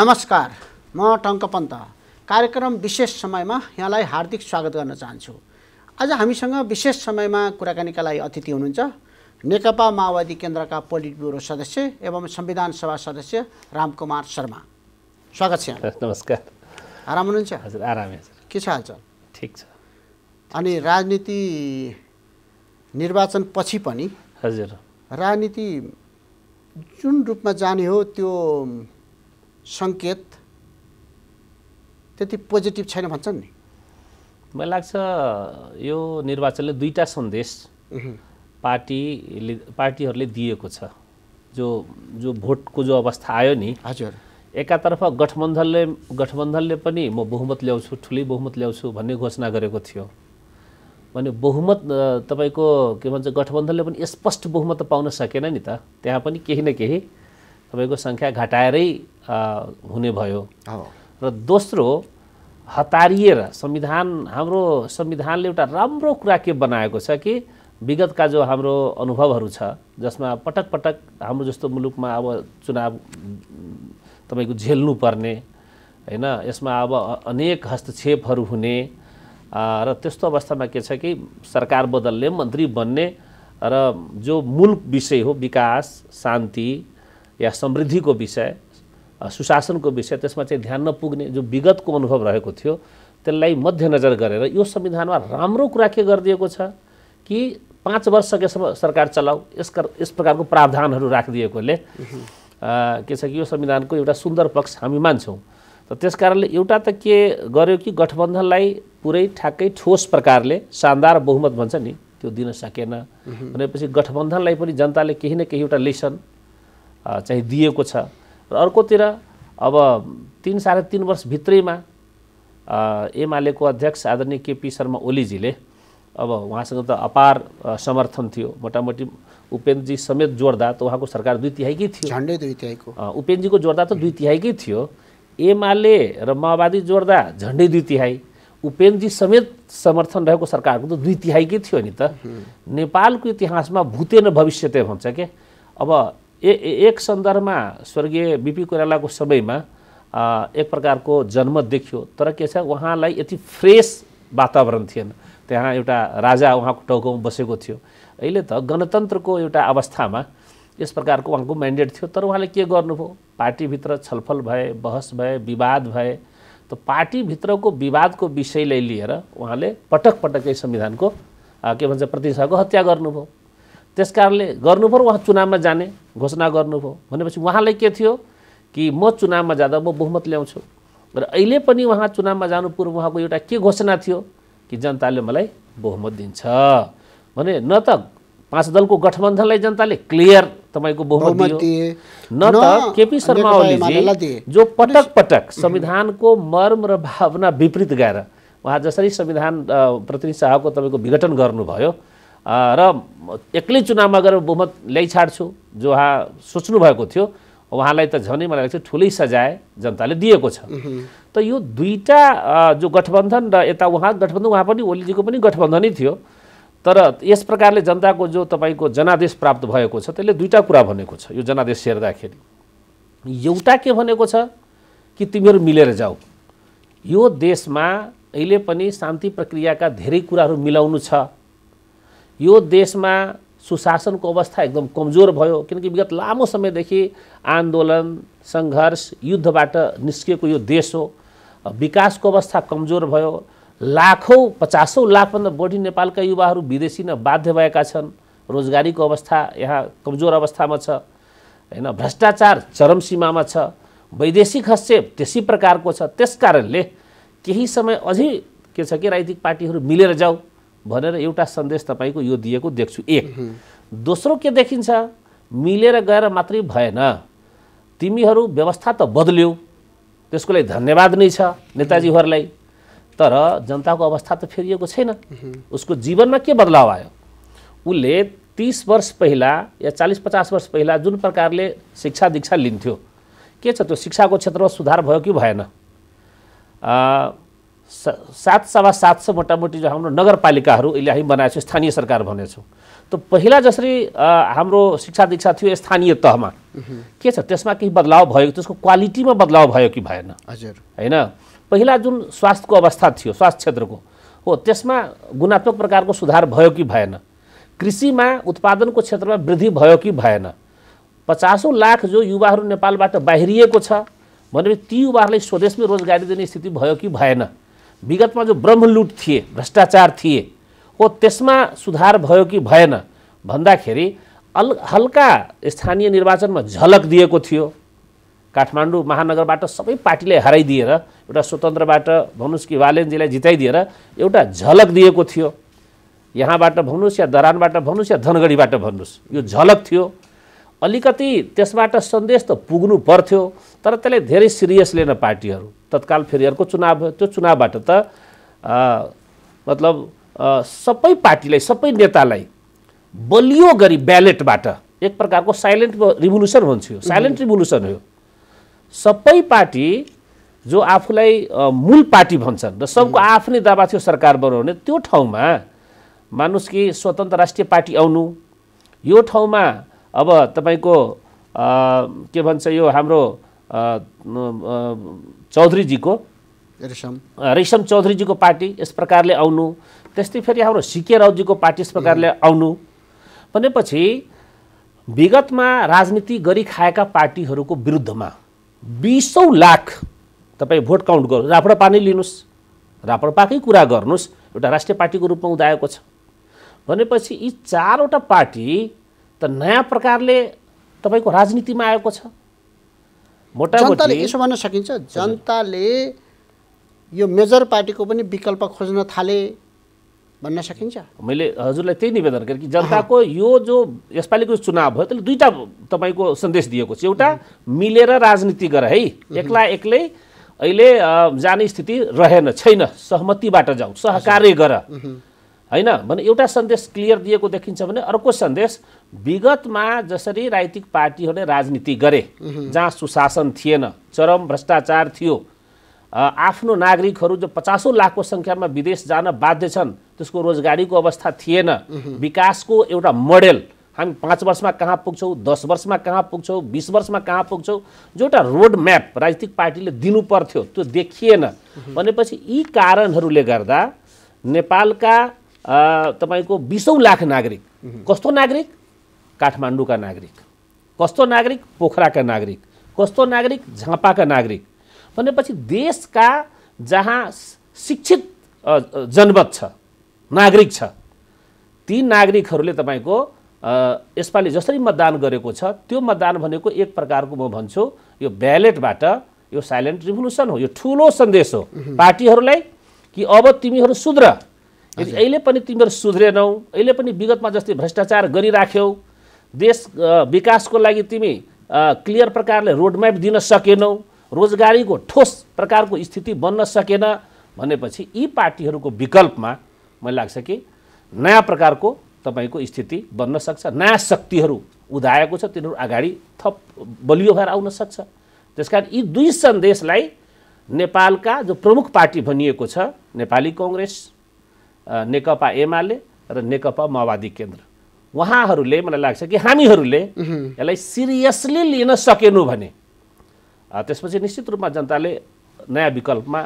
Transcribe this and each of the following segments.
नमस्कार म टङ्कपन्त कार्यक्रम विशेष समयमा यहाँलाई हार्दिक स्वागत गर्न चाहन्छु आज हामीसँग विशेष समयमा कुराकानीका लागि अतिथि हुनुहुन्छ नेकपा माओवादी केन्द्रका पोलिट ब्युरो सदस्य एवं संविधान सभा सदस्य रामकुमार शर्मा स्वागत छ नमस्कार आराम हुनुहुन्छ हजुर आराम के छ हालचाल ठिक छ अनि राजनीति निर्वाचनपछि पनि हजुर राजनीति जुन रूपमा जाने हो त्यो सङ्केत त्यति पोजिटिभ छैन भन्छन् नि मलाई लाग्छ यो निर्वाचनले दुईवटा सन्देश पार्टीले पार्टीहरूले दिएको छ जो जो भोटको जो अवस्था आयो नि हजुर एकातर्फ गठबन्धनले गठबन्धनले पनि म बहुमत ल्याउँछु ठुलै बहुमत ल्याउँछु भन्ने घोषणा गरेको थियो भने बहुमत तपाईँको के भन्छ गठबन्धनले पनि स्पष्ट बहुमत पाउन सकेन नि त त्यहाँ पनि केही न केही तपाईँको सङ्ख्या घटाएरै हुने भयो र दोस्रो हतारिएर संविधान हाम्रो संविधानले एउटा राम्रो कुरा के बनाएको छ कि विगतका जो हाम्रो अनुभवहरू छ जसमा पटक पटक हाम्रो जस्तो मुलुकमा अब चुनाव तपाईँको झेल्नुपर्ने होइन यसमा अब अनेक हस्तक्षेपहरू हुने र त्यस्तो अवस्थामा के छ कि सरकार बदल्ने मन्त्री बन्ने र जो मूल विषय हो विकास शान्ति या समृद्धिको विषय सुशासनको विषय त्यसमा चाहिँ ध्यान नपुग्ने जो विगतको अनुभव रहेको थियो त्यसलाई मध्यनजर गरेर यो संविधानमा राम्रो कुरा के गरिदिएको छ कि पाँच वर्षसम्म सरकार चलाऊ यस यस प्रकारको प्रावधानहरू राखिदिएकोले के छ कि यो संविधानको एउटा सुन्दर पक्ष हामी मान्छौँ त त्यस कारणले एउटा त के गर्यो कि गठबन्धनलाई पुरै ठ्याक्कै ठोस प्रकारले शानदार बहुमत भन्छ नि त्यो दिन सकेन भनेपछि गठबन्धनलाई पनि जनताले केही न केही एउटा लेसन चाहिँ दिएको छ र अर्कोतिर अब तिन साढे तिन वर्षभित्रैमा एमालेको अध्यक्ष आदरणीय केपी शर्मा ओलीजीले अब उहाँसँग त अपार समर्थन थियो मोटामोटी उपेन्द्रजी समेत जोड्दा त उहाँको सरकार दुई तिहाईकै थियो झन्डै दुई तिहाईको उपेन्द्रजीको जोड्दा त दुई तिहाईकै थियो एमाले र माओवादी जोड्दा झन्डै दुई तिहाई उपेन्द्रजी समेत समर्थन रहेको सरकारको त दुई तिहाईकै थियो नि त नेपालको इतिहासमा भूतेन न भविष्यते भन्छ क्या अब ए एक सन्दर्भमा स्वर्गीय बिपी कोइरालाको समयमा एक प्रकारको जन्म देखियो तर के छ उहाँलाई यति फ्रेस वातावरण थिएन त्यहाँ एउटा राजा उहाँको टाउकोमा बसेको थियो अहिले त गणतन्त्रको एउटा अवस्थामा यस प्रकारको उहाँको म्यान्डेट थियो तर उहाँले के गर्नुभयो पार्टीभित्र छलफल भए बहस भए विवाद भए त पार्टीभित्रको विवादको विषयलाई लिएर उहाँले पटक पटकै संविधानको के भन्छ प्रतिष्ठाको हत्या गर्नुभयो त्यस कारणले गर्नुभयो उहाँ चुनावमा जाने घोषणा गर्नुभयो भनेपछि उहाँलाई के थियो कि म चुनावमा जाँदा म बहुमत ल्याउँछु र अहिले पनि उहाँ चुनावमा जानु पूर्व उहाँको एउटा के घोषणा थियो कि जनताले मलाई बहुमत दिन्छ भने न त पाँच दलको गठबन्धनलाई जनताले क्लियर तपाईँको बहुमत दियो न त केपी शर्मा ओलीजी जो पटक पटक संविधानको मर्म र भावना विपरीत गएर उहाँ जसरी संविधान प्रतिनिधि सभाको तपाईँको विघटन गर्नुभयो र एक्लै चुनावमा गएर बहुमत छाड्छु जो उहाँ सोच्नुभएको थियो उहाँलाई त झनै मलाई लाग्छ ठुलै सजाय जनताले दिएको छ त यो दुईवटा जो गठबन्धन र यता उहाँ गठबन्धन उहाँ पनि ओलीजीको पनि गठबन्धनै थियो तर यस प्रकारले जनताको जो तपाईँको जनादेश प्राप्त भएको छ त्यसले दुईवटा कुरा भनेको छ यो जनादेश हेर्दाखेरि एउटा के भनेको छ कि तिमीहरू मिलेर जाऊ यो देशमा अहिले पनि शान्ति प्रक्रियाका धेरै कुराहरू मिलाउनु छ यो देशमा सुशासनको अवस्था एकदम कमजोर भयो किनकि विगत लामो समयदेखि आन्दोलन सङ्घर्ष युद्धबाट निस्किएको यो देश हो विकासको अवस्था कमजोर भयो लाखौँ पचासौँ लाखभन्दा बढी नेपालका युवाहरू विदेशी नै बाध्य भएका छन् रोजगारीको अवस्था यहाँ कमजोर अवस्थामा छ होइन भ्रष्टाचार चरम सीमामा छ वैदेशिक हस्तक्षेप त्यसै प्रकारको छ त्यस कारणले केही समय अझै के छ कि राजनीतिक पार्टीहरू मिलेर जाऊ भनेर एउटा सन्देश तपाईँको यो दिएको देख्छु एक दोस्रो के देखिन्छ मिलेर गएर मात्रै भएन तिमीहरू व्यवस्था त बदल्यौ त्यसको लागि धन्यवाद नै छ नेताजीहरूलाई तर जनताको अवस्था त फेरिएको छैन उसको जीवनमा के बदलाव आयो उसले तिस वर्ष पहिला या चालिस पचास वर्ष पहिला जुन प्रकारले शिक्षा दीक्षा लिन्थ्यो के छ त्यो शिक्षाको क्षेत्रमा सुधार भयो कि भएन सात सवा सात सय मोटामोटी हाम्रो नगरपालिकाहरू अहिले हामी बनाएको छौँ स्थानीय सरकार भनेछौँ त पहिला जसरी हाम्रो शिक्षा दीक्षा थियो स्थानीय तहमा के छ त्यसमा केही बदलाव भयो त्यसको क्वालिटीमा बदलाव भयो कि भएन हजुर होइन पहिला जुन स्वास्थ्यको अवस्था थियो स्वास्थ्य क्षेत्रको हो त्यसमा गुणात्मक प्रकारको सुधार भयो कि भएन कृषिमा उत्पादनको क्षेत्रमा वृद्धि भयो कि भएन पचासौँ लाख जो युवाहरू नेपालबाट बाहिरिएको छ भनेपछि ती युवाहरूलाई स्वदेशमै रोजगारी दिने स्थिति भयो कि भएन विगतमा जो ब्रह्मलुट थिए भ्रष्टाचार थिए हो त्यसमा सुधार भयो कि भएन भन्दाखेरि अल हल्का स्थानीय निर्वाचनमा झलक दिएको थियो काठमाडौँ महानगरबाट सबै पार्टीलाई हराइदिएर एउटा स्वतन्त्रबाट भन्नुहोस् कि वालेन्जीलाई जिताइदिएर एउटा झलक दिएको थियो यहाँबाट भन्नुहोस् या दरानबाट भन्नुहोस् या धनगढीबाट भन्नुहोस् यो झलक थियो अलिकति त्यसबाट सन्देश त पुग्नु पर्थ्यो तर त्यसलाई धेरै सिरियस लिएन पार्टीहरू तत्काल फेरि अर्को चुनाव भयो त्यो चुनावबाट त मतलब सबै पार्टीलाई सबै नेतालाई बलियो गरी ब्यालेटबाट एक प्रकारको साइलेन्ट रिभोल्युसन हुन्छ यो साइलेन्ट रिभोल्युसन हो सबै पार्टी जो आफूलाई मूल पार्टी भन्छन् र सबको आफ्नै दावा थियो सरकार बनाउने त्यो ठाउँमा मानुस कि स्वतन्त्र राष्ट्रिय पार्टी आउनु यो ठाउँमा अब तपाईँको के भन्छ यो हाम्रो चौधरीजीको रेशम रेशम चौधरीजीको पार्टी यस प्रकारले आउनु त्यस्तै फेरि हाम्रो सिके राउजीको पार्टी यस प्रकारले आउनु भनेपछि विगतमा राजनीति गरिखाएका पार्टीहरूको विरुद्धमा बिसौँ लाख तपाईँ भोट काउन्ट गर्नु रापडा नै लिनुहोस् रापडपाकै कुरा गर्नुहोस् एउटा राष्ट्रिय पार्टीको रूपमा उदाएको छ भनेपछि यी चारवटा पार्टी त नयाँ प्रकारले तपाईँको राजनीतिमा आएको छ जनताले यसो भन्न सकिन्छ जनताले यो मेजर पार्टीको पनि विकल्प खोज्न थाले भन्न सकिन्छ मैले हजुरलाई त्यही निवेदन गरेँ कि जनताको यो जो यसपालिको चुनाव भयो त्यसले दुईवटा तपाईँको सन्देश दिएको छ एउटा मिलेर राजनीति गर है एक्ला एक्लै अहिले जाने स्थिति रहेन छैन सहमतिबाट जाउँ सहकार्य गर होइन भने एउटा सन्देश क्लियर दिएको देखिन्छ भने अर्को सन्देश विगतमा जसरी राजनीतिक पार्टीहरूले राजनीति गरे जहाँ सुशासन थिएन चरम भ्रष्टाचार थियो आफ्नो नागरिकहरू जो पचासौँ लाखको सङ्ख्यामा विदेश जान बाध्य छन् त्यसको रोजगारीको अवस्था थिएन विकासको एउटा मोडेल हामी पाँच वर्षमा कहाँ पुग्छौँ दस वर्षमा कहाँ पुग्छौँ बिस वर्षमा कहाँ पुग्छौँ जो एउटा रोड म्याप राजनीतिक पार्टीले दिनु पर्थ्यो त्यो देखिएन भनेपछि यी कारणहरूले गर्दा नेपालका तपाईँको बिसौँ लाख नागरिक कस्तो नागरिक काठमाडौँका नागरिक कस्तो नागरिक पोखराका नागरिक कस्तो नागरिक झापाका नागरिक भनेपछि देशका जहाँ शिक्षित जनमत छ नागरिक छ ती नागरिकहरूले तपाईँको यसपालि जसरी मतदान गरेको छ त्यो मतदान भनेको एक प्रकारको म भन्छु यो ब्यालेटबाट यो साइलेन्ट रिभोल्युसन हो यो ठुलो सन्देश हो पार्टीहरूलाई कि अब तिमीहरू सुध्र यदि अहिले पनि तिमीहरू सुध्रेनौ अहिले पनि विगतमा जस्तै भ्रष्टाचार गरिराख्यौ देश विकासको लागि तिमी क्लियर प्रकारले रोडम्याप दिन सकेनौ रोजगारीको ठोस प्रकारको स्थिति बन्न सकेन भनेपछि यी पार्टीहरूको विकल्पमा मलाई लाग्छ कि नयाँ प्रकारको तपाईँको स्थिति बन्न सक्छ नयाँ शक्तिहरू उदाएको छ तिनीहरू अगाडि थप बलियो भएर आउन सक्छ त्यस कारण यी दुई सन्देशलाई नेपालका जो प्रमुख पार्टी भनिएको छ नेपाली कङ्ग्रेस नेकपा एमाले र नेकपा माओवादी केन्द्र उहाँहरूले मलाई लाग्छ कि हामीहरूले यसलाई सिरियसली लिन सकेनौँ भने त्यसपछि निश्चित रूपमा जनताले नयाँ विकल्पमा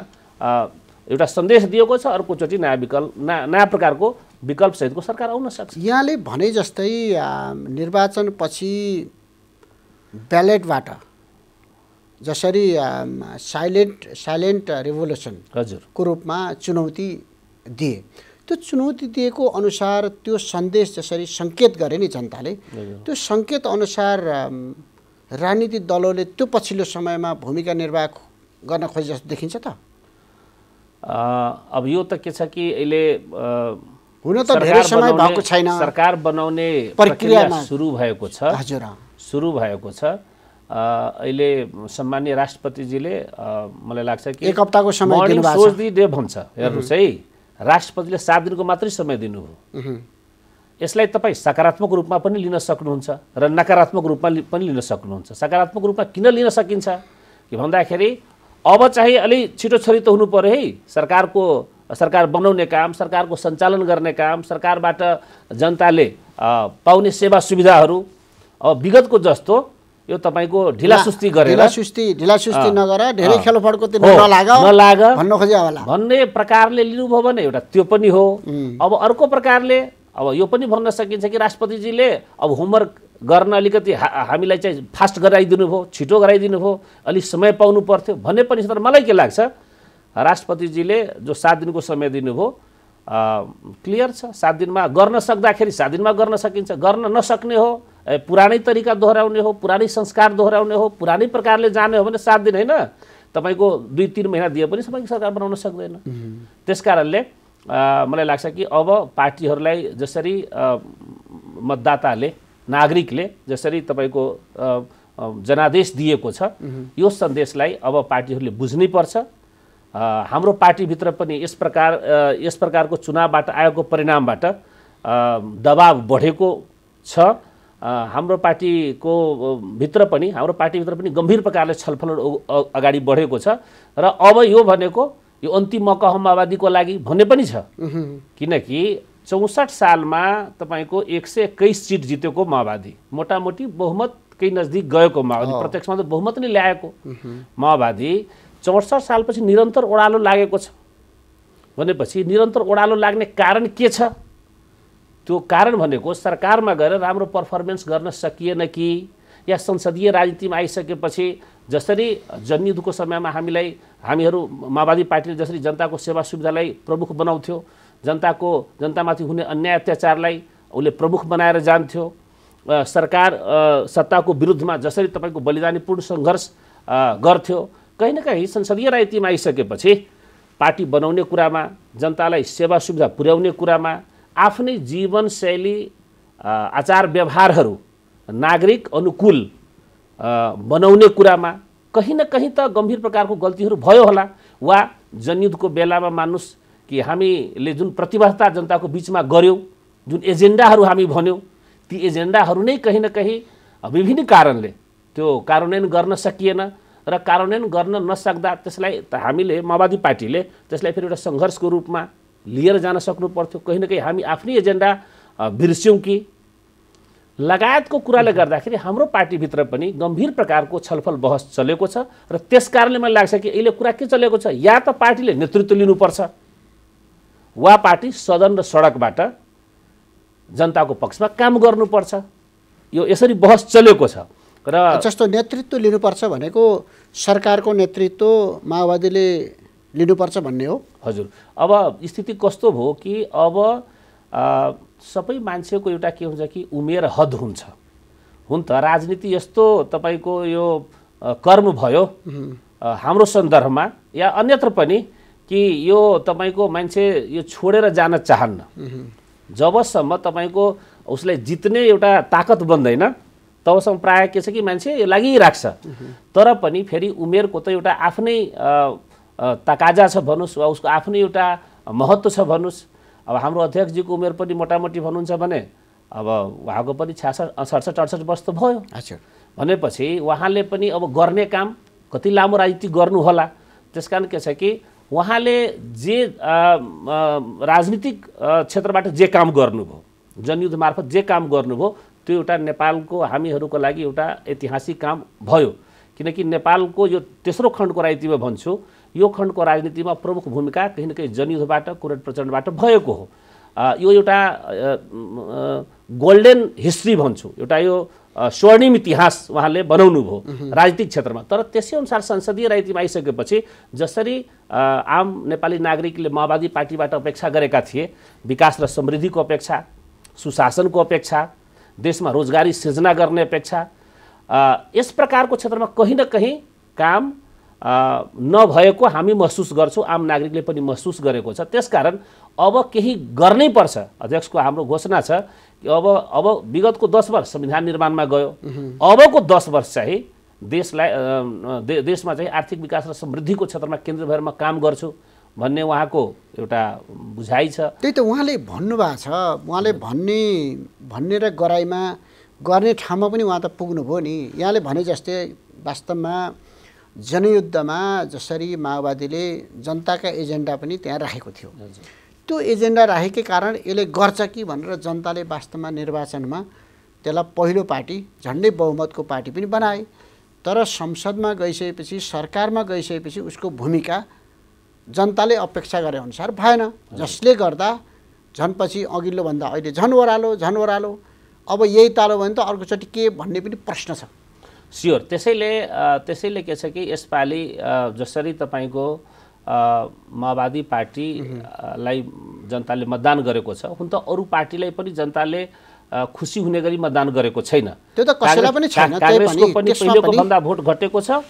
एउटा सन्देश दिएको छ अर्कोचोटि नयाँ विकल्प नयाँ नयाँ प्रकारको विकल्पसहितको सरकार आउन सक्छ यहाँले भने जस्तै निर्वाचनपछि ब्यालेटबाट जसरी साइलेन्ट साइलेन्ट रेभोल्युसनको रूपमा चुनौती दिए त्यो चुनौती दिएको अनुसार त्यो सन्देश जसरी सङ्केत गरे नि जनताले त्यो सङ्केत अनुसार राजनीतिक दलहरूले त्यो पछिल्लो समयमा भूमिका निर्वाह गर्न खोजे जस्तो देखिन्छ त अब यो त के छ कि अहिले हुन त धेरै समय भएको छैन सरकार बनाउने प्रक्रिया सुरु भएको छ हजुर सुरु भएको छ अहिले सम्मान्य राष्ट्रपतिजीले मलाई लाग्छ कि एक हप्ताको समय भन्छ हेर्नुहोस् है राष्ट्रपतिले सात दिनको मात्रै समय दिनुभयो यसलाई तपाईँ सकारात्मक रूपमा पनि लिन सक्नुहुन्छ र नकारात्मक रूपमा पनि लिन सक्नुहुन्छ सकारात्मक रूपमा किन लिन सकिन्छ कि भन्दाखेरि अब चाहिँ अलि छिटो छोरी त हुनु पऱ्यो है सरकारको सरकार बनाउने काम सरकारको सञ्चालन गर्ने काम सरकारबाट जनताले पाउने सेवा सुविधाहरू अब विगतको जस्तो यो तपाईँको ढिलासुस्ती सुस्ती गरेर सुस्ती नगर धेरै खेलफडको नलाग नलाग भन्न खोजे होला भन्ने प्रकारले लिनुभयो भने एउटा त्यो पनि हो अब अर्को प्रकारले अब यो पनि भन्न सकिन्छ कि राष्ट्रपतिजीले अब होमवर्क गर्न अलिकति हामीलाई चाहिँ फास्ट गराइदिनु भयो छिटो गराइदिनु भयो अलिक समय पाउनु पर्थ्यो भन्ने पनि तर मलाई के लाग्छ राष्ट्रपतिजीले जो सात दिनको समय दिनुभयो क्लियर छ सात दिनमा गर्न सक्दाखेरि सात दिनमा गर्न सकिन्छ गर्न नसक्ने हो पुरानै तरिका दोहोऱ्याउने हो पुरानै संस्कार दोहोऱ्याउने हो पुरानै प्रकारले जाने हो भने सात दिन होइन तपाईँको दुई तिन महिना दिए पनि तपाईँको सरकार बनाउन सक्दैन त्यस कारणले मलाई लाग्छ कि अब पार्टीहरूलाई जसरी मतदाताले नागरिकले जसरी तपाईँको जनादेश दिएको छ यो सन्देशलाई अब पार्टीहरूले बुझ्नै पर्छ हाम्रो पार्टीभित्र पनि यस प्रकार यस प्रकारको चुनावबाट आएको परिणामबाट दबाव बढेको छ हाम्रो पार्टीको भित्र पनि हाम्रो पार्टीभित्र पनि गम्भीर प्रकारले छलफल अगाडि बढेको छ र अब यो भनेको यो अन्तिम मकह माओवादीको लागि भन्ने पनि छ किनकि चौसठ सालमा तपाईँको एक सय एक्काइस सिट जितेको माओवादी मोटामोटी बहुमतकै नजदिक गएको माओवादी प्रत्यक्षमा त बहुमत नै ल्याएको माओवादी चौसठ सालपछि निरन्तर ओडालो लागेको छ भनेपछि निरन्तर ओडालो लाग्ने कारण के छ त्यो कारण भनेको सरकारमा गएर राम्रो पर्फर्मेन्स गर्न सकिएन कि या संसदीय राजनीतिमा आइसकेपछि जसरी जनयुद्धको समयमा हामीलाई हामीहरू माओवादी पार्टीले जसरी जनताको सेवा सुविधालाई प्रमुख बनाउँथ्यो जनताको जनतामाथि हुने अन्याय अत्याचारलाई उसले प्रमुख बनाएर जान्थ्यो सरकार सत्ताको विरुद्धमा जसरी तपाईँको बलिदानीपूर्ण सङ्घर्ष गर्थ्यो कहीँ न कहीँ संसदीय राजनीतिमा आइसकेपछि पार्टी बनाउने कुरामा जनतालाई सेवा सुविधा पुर्याउने कुरामा आफ्नै जीवनशैली आचार व्यवहारहरू नागरिक अनुकूल बनाउने कुरामा कहीँ न कहीँ त गम्भीर प्रकारको गल्तीहरू भयो होला वा जनयुद्धको बेलामा मान्नुहोस् कि हामीले जुन प्रतिबद्धता जनताको बिचमा गऱ्यौँ जुन एजेन्डाहरू हामी भन्यौँ ती एजेन्डाहरू नै कहीँ न कहीँ विभिन्न कारणले त्यो कार्यान्वयन गर्न सकिएन र कार्यान्वयन गर्न नसक्दा त्यसलाई हामीले माओवादी पार्टीले त्यसलाई फेरि एउटा सङ्घर्षको रूपमा लिएर जान सक्नु पर्थ्यो कहीँ न कहीँ हामी आफ्नै एजेन्डा बिर्स्यौँ कि लगायतको कुराले गर्दाखेरि हाम्रो पार्टीभित्र पनि गम्भीर प्रकारको छलफल बहस चलेको छ र त्यस कारणले मलाई लाग्छ कि अहिले कुरा के चलेको छ या त पार्टीले नेतृत्व लिनुपर्छ वा पार्टी सदन र सडकबाट जनताको पक्षमा काम गर्नुपर्छ यो यसरी बहस चलेको छ र जस्तो नेतृत्व लिनुपर्छ भनेको सरकारको नेतृत्व माओवादीले लिनुपर्छ भन्ने हो हजुर अब स्थिति कस्तो भयो कि अब सबै मान्छेको एउटा के हुन्छ कि उमेर हद हुन्छ हुन त राजनीति यस्तो तपाईँको यो कर्म भयो हाम्रो सन्दर्भमा या अन्यत्र पनि कि यो तपाईँको मान्छे यो छोडेर जान चाहन्न जबसम्म तपाईँको उसलाई जित्ने एउटा ताकत बन्दैन तबसम्म प्रायः के छ कि मान्छे यो लागिराख्छ तर पनि फेरि उमेरको त एउटा आफ्नै तकाजा छ भन्नुहोस् वा उसको आफ्नै एउटा महत्त्व छ भन्नुहोस् अब हाम्रो अध्यक्षजीको उमेर पनि मोटामोटी भन्नुहुन्छ भने अब उहाँको पनि छ्यासठ सडसठ अडसठ वर्ष त भयो भनेपछि उहाँले पनि अब गर्ने काम कति लामो राजनीति गर्नुहोला त्यस कारण के छ कि उहाँले जे राजनीतिक क्षेत्रबाट जे काम गर्नुभयो जनयुद्ध मार्फत जे काम गर्नुभयो त्यो एउटा नेपालको हामीहरूको लागि एउटा ऐतिहासिक काम भयो किनकि नेपालको यो तेस्रो खण्डको राजनीतिमा भन्छु यो खण्डको राजनीतिमा प्रमुख भूमिका कहीँ न कहीँ जनयुद्धबाट कुरेट प्रचण्डबाट भएको हो यो एउटा गोल्डेन हिस्ट्री भन्छु एउटा यो स्वर्णिम इतिहास उहाँले बनाउनु भयो राजनीतिक क्षेत्रमा तर त्यसै अनुसार संसदीय राजनीतिमा आइसकेपछि जसरी आम नेपाली नागरिकले माओवादी पार्टीबाट अपेक्षा गरेका थिए विकास र समृद्धिको अपेक्षा सुशासनको अपेक्षा देशमा रोजगारी सिर्जना गर्ने अपेक्षा यस प्रकारको क्षेत्रमा कहीँ न कहीँ काम नभएको हामी महसुस गर्छौँ आम नागरिकले पनि महसुस गरेको छ त्यसकारण अब केही गर्नै पर्छ अध्यक्षको हाम्रो घोषणा छ कि अब अब विगतको दस वर्ष संविधान निर्माणमा गयो अबको दस वर्ष चाहिँ देशलाई दे, देशमा चाहिँ आर्थिक विकास र समृद्धिको क्षेत्रमा केन्द्र भएर म काम गर्छु भन्ने उहाँको एउटा बुझाइ छ त्यही त उहाँले भन्नुभएको छ उहाँले भन्ने भन्ने र गराइमा गर्ने ठाउँमा पनि उहाँ त पुग्नुभयो नि यहाँले भने जस्तै वास्तवमा जनयुद्धमा जसरी माओवादीले जनताका एजेन्डा पनि त्यहाँ राखेको थियो त्यो एजेन्डा राखेकै कारण यसले गर्छ कि भनेर जनताले वास्तवमा निर्वाचनमा त्यसलाई पहिलो पार्टी झन्डै बहुमतको पार्टी पनि बनाए तर संसदमा गइसकेपछि सरकारमा गइसकेपछि उसको भूमिका जनताले अपेक्षा गरे अनुसार भएन जसले गर्दा झन् पछि अघिल्लोभन्दा अहिले झन् ओह्रालो झन् ओह्रालो अब यही तालो भयो भने त अर्कोचोटि के भन्ने पनि प्रश्न छ स्योर त्यसैले त्यसैले के छ कि यसपालि जसरी तपाईँको माओवादी पार्टीलाई जनताले मतदान गरेको छ हुन त अरू पार्टीलाई पनि जनताले खुसी हुने गरी मतदान गरेको छैन त्यो त कसैलाई पनि छैन काङ्ग्रेसको पनि पहिलेको भन्दा भोट घटेको छ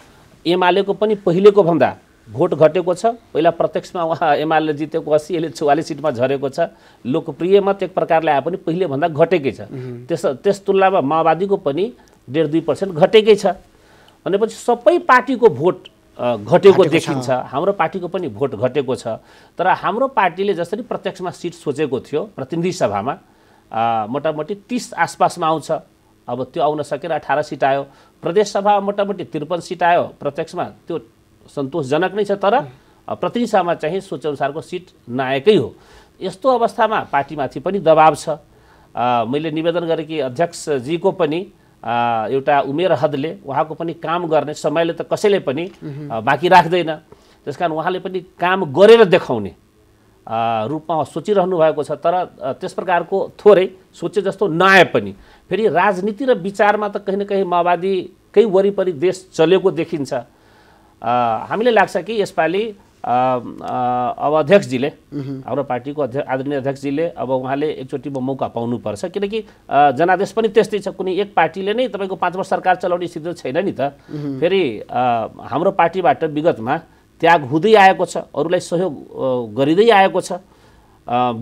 एमालेको पनि पहिलेको भन्दा भोट घटेको छ पहिला प्रत्यक्षमा उहाँ एमाले जितेको असी यसले चौवालिस सिटमा झरेको छ लोकप्रिय मत एक प्रकारले आए पनि पहिलेभन्दा घटेकै छ त्यस त्यस तुलनामा माओवादीको पनि डेढ दुई पर्सेन्ट घटेकै छ भनेपछि सबै पार्टीको भोट घटेको देखिन्छ हाम्रो पार्टीको पनि भोट घटेको छ तर हाम्रो पार्टीले जसरी प्रत्यक्षमा सिट सोचेको थियो प्रतिनिधि सभामा मोटामोटी तिस आसपासमा आउँछ अब त्यो आउन सकेर अठार सिट आयो प्रदेशसभामा मोटामोटी त्रिपन्न सिट आयो प्रत्यक्षमा त्यो सन्तोषजनक नै छ तर प्रतिनिधि सभामा चाहिँ सोचेअनुसारको सिट नआएकै हो यस्तो अवस्थामा पार्टीमाथि पनि दबाव छ मैले निवेदन गरेँ कि अध्यक्षजीको पनि एउटा उमेर हदले उहाँको पनि काम गर्ने समयले त कसैले पनि बाँकी राख्दैन त्यस कारण उहाँले पनि काम गरेर देखाउने रूपमा सोचिरहनु भएको छ तर त्यस प्रकारको थोरै सोचे जस्तो नआए पनि फेरि राजनीति र विचारमा त कहीँ न कहीँ माओवादीकै वरिपरि देश चलेको देखिन्छ हामीले लाग्छ कि यसपालि अब अध्यक्षजीले हाम्रो पार्टीको अध्यक्ष आदरणीय अध्यक्षजीले अब उहाँले एकचोटि मौका पाउनुपर्छ किनकि जनादेश पनि त्यस्तै छ कुनै एक पार्टीले नै तपाईँको पाँच वर्ष सरकार चलाउने स्थिति छैन नि त फेरि हाम्रो पार्टीबाट विगतमा त्याग हुँदै आएको छ अरूलाई सहयोग गरिँदै आएको छ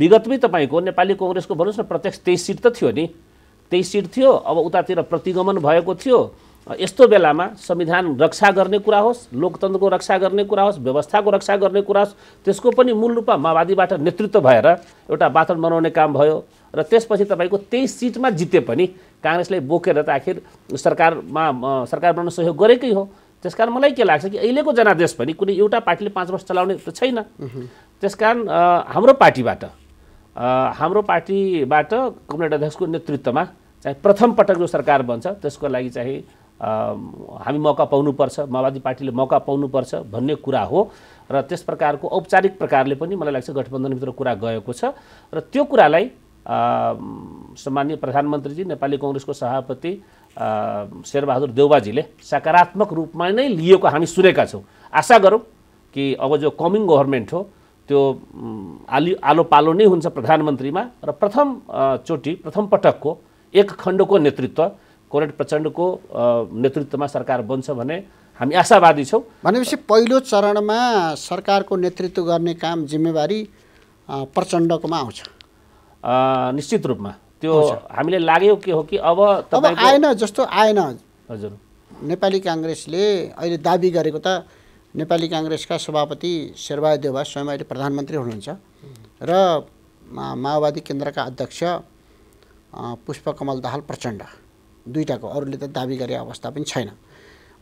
विगतमै तपाईँको नेपाली कङ्ग्रेसको भन्नुहोस् न प्रत्यक्ष तेइस सिट त थियो नि तेइस सिट थियो अब उतातिर प्रतिगमन भएको थियो यस्तो बेलामा संविधान रक्षा गर्ने कुरा होस् लोकतन्त्रको रक्षा गर्ने कुरा होस् व्यवस्थाको रक्षा गर्ने कुरा होस् त्यसको पनि मूल रूपमा माओवादीबाट नेतृत्व भएर एउटा वातावरण बनाउने काम भयो र त्यसपछि तपाईँको तेइस सिटमा जिते पनि काङ्ग्रेसले बोकेर त आखिर सरकारमा सरकार बनाउन सहयोग गरेकै हो त्यसकारण मलाई के लाग्छ कि अहिलेको जनादेश पनि कुनै एउटा पार्टीले पाँच वर्ष चलाउने त छैन त्यसकारण हाम्रो पार्टीबाट हाम्रो पार्टीबाट कम्युनिट अध्यक्षको नेतृत्वमा चाहिँ प्रथम पटक जो सरकार बन्छ त्यसको लागि चाहिँ हामी मौका पाउनुपर्छ माओवादी पार्टीले मौका पाउनुपर्छ भन्ने कुरा हो र त्यस प्रकारको औपचारिक प्रकारले पनि मलाई लाग्छ गठबन्धनभित्र कुरा गएको छ र त्यो कुरालाई सम्मान्य प्रधानमन्त्रीजी नेपाली कङ्ग्रेसको सभापति शेरबहादुर देउबाजीले सकारात्मक रूपमा नै लिएको हामी सुनेका छौँ आशा गरौँ कि अब जो कमिङ गभर्मेन्ट हो त्यो आलि आलो पालो नै हुन्छ प्रधानमन्त्रीमा र प्रथम चोटि प्रथम पटकको एक खण्डको नेतृत्व कोरेट प्रचण्डको नेतृत्वमा सरकार बन्छ भने हामी आशावादी छौँ भनेपछि पहिलो चरणमा सरकारको नेतृत्व गर्ने काम जिम्मेवारी प्रचण्डकोमा आउँछ निश्चित रूपमा त्यो हामीले लाग्यो के हो कि अब अब आएन जस्तो आएन हजुर नेपाली काङ्ग्रेसले अहिले दाबी गरेको त नेपाली काङ्ग्रेसका सभापति शेरबहादुर देवा स्वयं अहिले प्रधानमन्त्री हुनुहुन्छ र माओवादी केन्द्रका अध्यक्ष पुष्पकमल दाहाल प्रचण्ड दुईवटाको अरूले त दाबी गरे अवस्था पनि छैन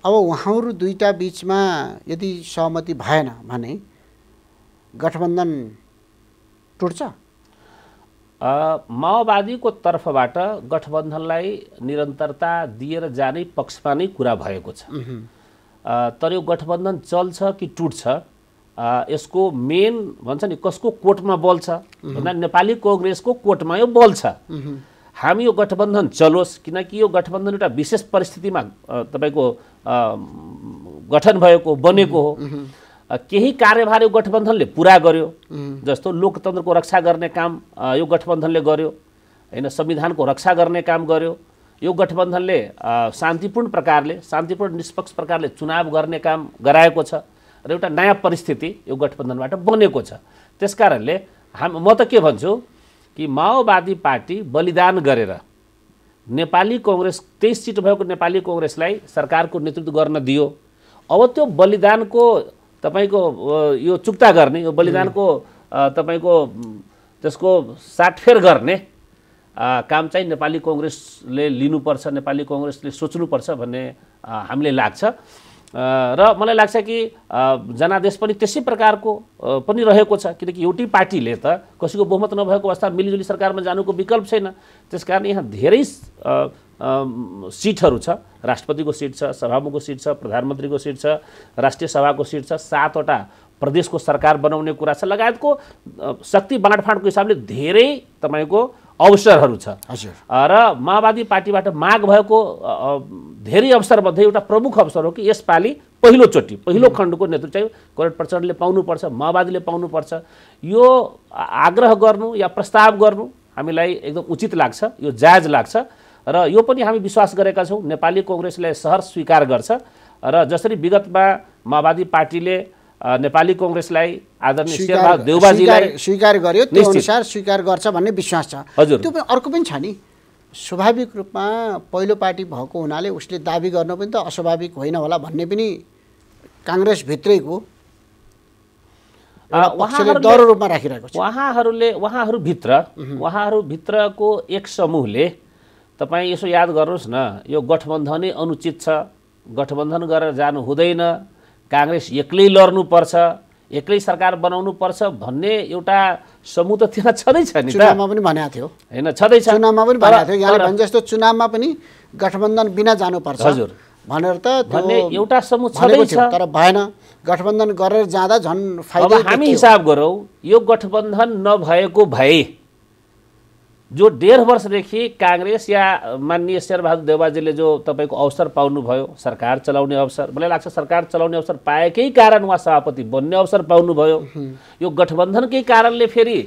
अब उहाँहरू दुईवटा बिचमा यदि सहमति भएन भने गठबन्धन टुट्छ माओवादीको तर्फबाट गठबन्धनलाई निरन्तरता दिएर जाने पक्षमा नै कुरा भएको छ तर यो गठबन्धन चल्छ कि टुट्छ यसको मेन भन्छ नि कसको कोटमा बल्छ भन्दा नेपाली कङ्ग्रेसको कोटमा यो बल्छ हामी यो गठबन्धन चलोस् किनकि यो गठबन्धन एउटा विशेष परिस्थितिमा तपाईँको गठन भएको बनेको हो केही कार्यभार यो गठबन्धनले पुरा गर्यो जस्तो लोकतन्त्रको रक्षा गर्ने काम यो गठबन्धनले गर्यो होइन संविधानको रक्षा गर्ने काम गर्यो यो गठबन्धनले शान्तिपूर्ण प्रकारले शान्तिपूर्ण निष्पक्ष प्रकारले चुनाव गर्ने काम गराएको छ र एउटा नयाँ परिस्थिति यो गठबन्धनबाट बनेको छ त्यस कारणले हाम म त के भन्छु कि माओवादी पार्टी बलिदान गरेर नेपाली कङ्ग्रेस तेइस सिट भएको नेपाली कङ्ग्रेसलाई सरकारको नेतृत्व गर्न दियो अब त्यो बलिदानको तपाईँको यो चुक्ता गर्ने यो बलिदानको तपाईँको त्यसको साटफेर गर्ने काम चाहिँ नेपाली कङ्ग्रेसले लिनुपर्छ नेपाली कङ्ग्रेसले सोच्नुपर्छ भन्ने हामीले लाग्छ र मलाई लाग्छ कि जनादेश पनि त्यसै प्रकारको पनि रहेको छ किनकि एउटै पार्टीले त कसैको बहुमत नभएको अवस्था मिलिजुली सरकारमा जानुको विकल्प छैन त्यस कारण यहाँ धेरै सिटहरू छ राष्ट्रपतिको सिट छ सभामुखको सिट छ प्रधानमन्त्रीको सिट छ राष्ट्रिय सभाको सिट छ सातवटा प्रदेशको सरकार बनाउने कुरा छ लगायतको शक्ति बाँडफाँडको हिसाबले धेरै तपाईँको अवसरहरू छ र माओवादी पार्टीबाट माग भएको धेरै अवसरमध्ये एउटा प्रमुख अवसर हो कि यसपालि पहिलोचोटि पहिलो खण्डको नेतृत्व चाहिँ कोरेट प्रचण्डले पाउनुपर्छ माओवादीले पाउनुपर्छ यो आग्रह गर्नु या प्रस्ताव गर्नु हामीलाई एकदम उचित लाग्छ यो जायज लाग्छ र यो पनि हामी विश्वास गरेका छौँ नेपाली कङ्ग्रेसले सहर स्वीकार गर्छ र जसरी विगतमा माओवादी पार्टीले नेपाली कङ्ग्रेसलाई आदरणीय देउबाजीलाई स्वीकार गर्यो त्यो अनुसार स्वीकार गर्छ भन्ने विश्वास छ हजुर त्यो पनि अर्को पनि छ नि स्वाभाविक रूपमा पहिलो पार्टी भएको हुनाले उसले दाबी गर्नु पनि त अस्वाभाविक होइन होला भन्ने पनि काङ्ग्रेसभित्रैको डर रूपमा राखिरहेको छ उहाँहरूले उहाँहरूभित्र उहाँहरूभित्रको एक समूहले तपाईँ यसो याद गर्नुहोस् न यो गठबन्धनै अनुचित छ गठबन्धन गरेर जानु हुँदैन काङ्ग्रेस एक्लै लड्नुपर्छ एक्लै सरकार बनाउनु पर्छ भन्ने एउटा समूह त त्यहाँ छँदैछ नि चुनावमा पनि भनेको थियो होइन छँदैछ चुनावमा पनि भनेको थियो यहाँले भने जस्तो चुनावमा पनि गठबन्धन बिना जानुपर्छ हजुर भनेर त भन्ने एउटा समूह छँदैछ तर भएन गठबन्धन गरेर जाँदा झन् फाइदा हामी हिसाब गरौँ यो गठबन्धन नभएको भए जो डेढ वर्षदेखि काङ्ग्रेस या माननीय शेरबहादुर देवाजीले जो तपाईँको अवसर पाउनुभयो सरकार चलाउने अवसर मलाई लाग्छ सरकार चलाउने अवसर पाएकै कारण उहाँ सभापति बन्ने अवसर पाउनुभयो यो गठबन्धनकै कारणले फेरि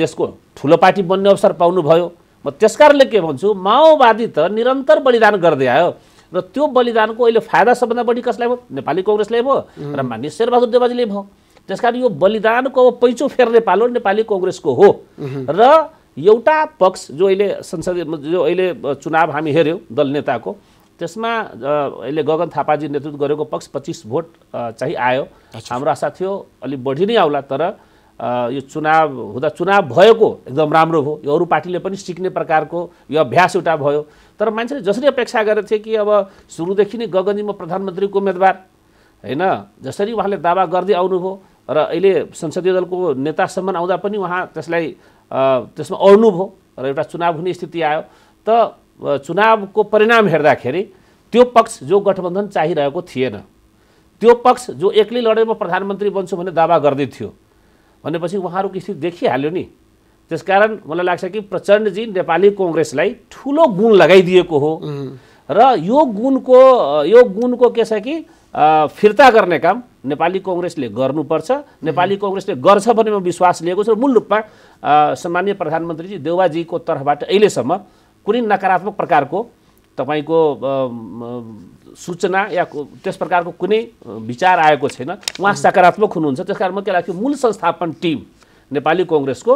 देशको ठुलो पार्टी बन्ने अवसर पाउनुभयो म त्यसकारणले के भन्छु माओवादी त निरन्तर बलिदान गर्दै आयो र त्यो बलिदानको अहिले फाइदा सबभन्दा बढी कसलाई भयो नेपाली कङ्ग्रेसलाई भयो र मान्य शेरबहादुर देवाजीले भयो त्यसकारण यो बलिदानको अब पैँचो फेर्ने पालो नेपाली कङ्ग्रेसको हो र एउटा पक्ष जो अहिले संसदीय जो अहिले चुनाव हामी हेऱ्यौँ दल नेताको त्यसमा अहिले गगन थापाजी नेतृत्व गरेको पक्ष पच्चिस भोट चाहिँ आयो हाम्रो आशा थियो अलिक बढी नै आउला तर यो चुनाव हुँदा चुनाव भएको एकदम राम्रो भयो यो अरू पार्टीले पनि सिक्ने प्रकारको यो अभ्यास एउटा भयो तर मान्छेले जसरी अपेक्षा गरेको थिए कि अब सुरुदेखि नै गगनजी गगनजीमा प्रधानमन्त्रीको उम्मेदवार होइन जसरी उहाँले दावा गर्दै आउनुभयो र अहिले संसदीय दलको नेतासम्म आउँदा पनि उहाँ त्यसलाई त्यसमा अड्नु भयो र एउटा चुनाव हुने स्थिति आयो त चुनावको परिणाम हेर्दाखेरि त्यो पक्ष जो गठबन्धन चाहिरहेको थिएन त्यो पक्ष जो एक्लै लडेर म प्रधानमन्त्री बन्छु भन्ने दावा गर्दै थियो भनेपछि उहाँहरूको स्थिति देखिहाल्यो नि त्यसकारण मलाई लाग्छ कि प्रचण्डजी नेपाली कङ्ग्रेसलाई ठुलो गुण लगाइदिएको हो र यो गुणको यो गुणको के छ कि फिर्ता गर्ने काम नेपाली कङ्ग्रेसले गर्नुपर्छ नेपाली कङ्ग्रेसले गर्छ भन्ने म विश्वास लिएको छु र मूल रूपमा सामान्य प्रधानमन्त्रीजी देउवाजीको तर्फबाट अहिलेसम्म कुनै नकारात्मक प्रकारको तपाईँको सूचना या त्यस प्रकारको कुनै विचार आएको छैन उहाँ सकारात्मक हुनुहुन्छ त्यस कारण म के लाग्छु मूल संस्थापन टिम नेपाली कङ्ग्रेसको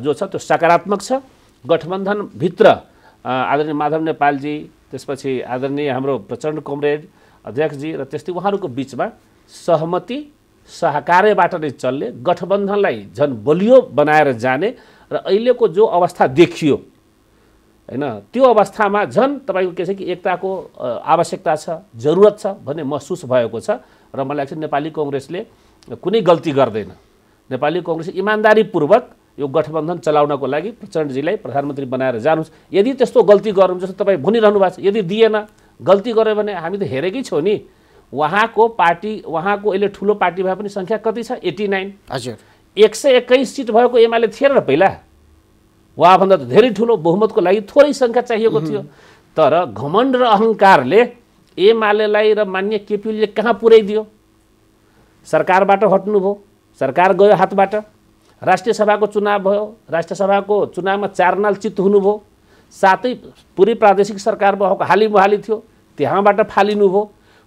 जो छ त्यो सकारात्मक छ गठबन्धनभित्र आदरणीय माधव नेपालजी त्यसपछि आदरणीय हाम्रो प्रचण्ड कमरेड अध्यक्षजी र त्यस्तै उहाँहरूको बिचमा सहमति सहकार्यबाट नै चल्ने गठबन्धनलाई झन् बलियो बनाएर जाने र अहिलेको जो अवस्था देखियो होइन त्यो अवस्थामा झन् तपाईँको के छ कि एकताको आवश्यकता छ जरुरत छ भन्ने महसुस भएको छ र मलाई लाग्छ नेपाली कङ्ग्रेसले कुनै गल्ती गर्दैन नेपाली कङ्ग्रेस इमान्दारीपूर्वक यो गठबन्धन चलाउनको लागि प्रचण्डजीलाई प्रधानमन्त्री बनाएर जानुहोस् यदि त्यस्तो गल्ती गर्नु जस्तो तपाईँ भनिरहनु भएको छ यदि दिएन गल्ती गऱ्यो भने हामी त हेरेकै छौँ नि उहाँको पार्टी उहाँको अहिले ठुलो पार्टी भए पनि सङ्ख्या कति छ एट्टी नाइन हजुर एक सय एक्काइस सिट भएको एमाले थिएन र पहिला उहाँभन्दा त धेरै ठुलो बहुमतको लागि थोरै सङ्ख्या चाहिएको थियो तर घमण्ड र अहङ्कारले एमालेलाई र मान्य केपीले कहाँ पुर्याइदियो सरकारबाट हट्नुभयो सरकार गयो हातबाट राष्ट्रिय सभाको चुनाव भयो राष्ट्रिय चुनावमा चार नाल चित्त हुनुभयो साथै पुरै प्रादेशिक सरकार भएको हालीमुहाली थियो त्यहाँबाट फालिनुभयो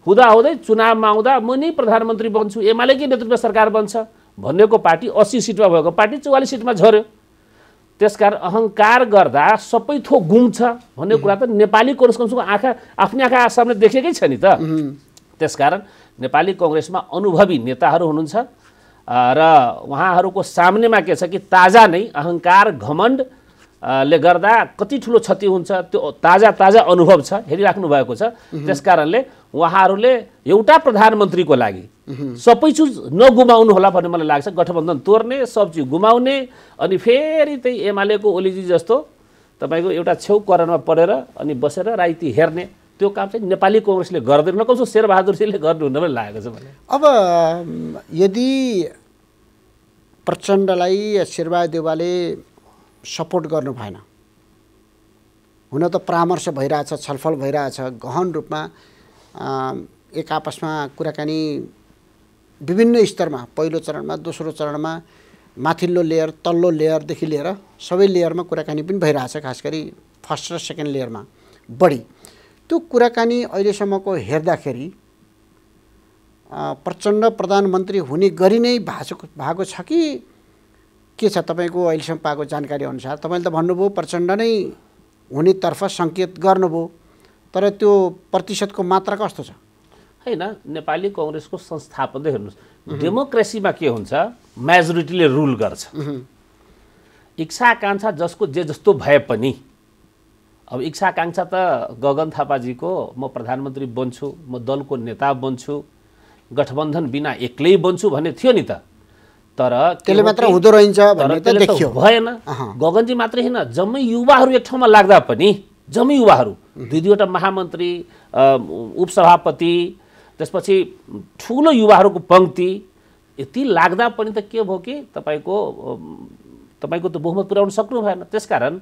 हुँदाहुँदै चुनावमा आउँदा म नै प्रधानमन्त्री बन्छु एमालेकै नेतृत्व सरकार बन्छ भनेको पार्टी असी सिटमा भएको पार्टी चौवालिस सिटमा झऱ्यो त्यसकारण अहङ्कार गर्दा सबै थोक गुम्छ भन्ने कुरा त नेपाली कङ्ग्रेस कमसेकम आँखा आफ्नै आँखा सामने देखेकै छ नि त त्यसकारण नेपाली कङ्ग्रेसमा अनुभवी नेताहरू हुनुहुन्छ र उहाँहरूको सामनेमा के छ कि ताजा नै अहङ्कार घमण्ड ले गर्दा कति ठुलो क्षति हुन्छ त्यो ताजा ताजा अनुभव छ हेरिराख्नु भएको छ त्यस कारणले उहाँहरूले एउटा प्रधानमन्त्रीको लागि सबै चिज नगुमाउनु होला भन्ने मलाई लाग्छ गठबन्धन तोर्ने सब चिज गुमाउने अनि फेरि त्यही एमालेको ओलीजी जस्तो तपाईँको एउटा छेउ करणमा परेर अनि बसेर राइती हेर्ने त्यो काम चाहिँ नेपाली कङ्ग्रेसले गर्दैन शेरबहादुर शेरबहादुरजीले गर्नुहुन्न पनि लागेको छ मलाई अब यदि प्रचण्डलाई शेरबहादेवाले सपोर्ट गर्नु भएन हुन त परामर्श भइरहेछ छलफल भइरहेछ गहन रूपमा एक आपसमा कुराकानी विभिन्न स्तरमा पहिलो चरणमा दोस्रो चरणमा माथिल्लो लेयर तल्लो लेयरदेखि लिएर सबै लेयरमा कुराकानी पनि भइरहेछ खास गरी फर्स्ट र सेकेन्ड लेयरमा बढी त्यो कुराकानी अहिलेसम्मको हेर्दाखेरि प्रचण्ड प्रधानमन्त्री हुने गरी नै भएको छ कि के छ तपाईँको अहिलेसम्म पाएको जानकारी अनुसार तपाईँले त भन्नुभयो प्रचण्ड नै हुनेतर्फ सङ्केत गर्नुभयो तर त्यो प्रतिशतको मात्रा कस्तो छ होइन नेपाली कङ्ग्रेसको संस्थापन त हेर्नुहोस् डेमोक्रेसीमा के हुन्छ मेजोरिटीले रुल गर्छ इच्छा आकाङ्क्षा जसको जे जस्तो भए पनि अब इच्छा आकाङ्क्षा त गगन थापाजीको म प्रधानमन्त्री बन्छु म दलको नेता बन्छु गठबन्धन बिना एक्लै बन्छु भन्ने थियो नि त तर त्यसले मात्र हुँदो रहन्छ भएन गगनजी मात्रै होइन जम्मै युवाहरू एक ठाउँमा लाग्दा पनि जम्मै युवाहरू दुई दुईवटा महामन्त्री उपसभापति त्यसपछि ठुलो युवाहरूको पङ्क्ति यति लाग्दा पनि त के भयो कि तपाईँको तपाईँको त बहुमत पुर्याउन सक्नु भएन त्यसकारण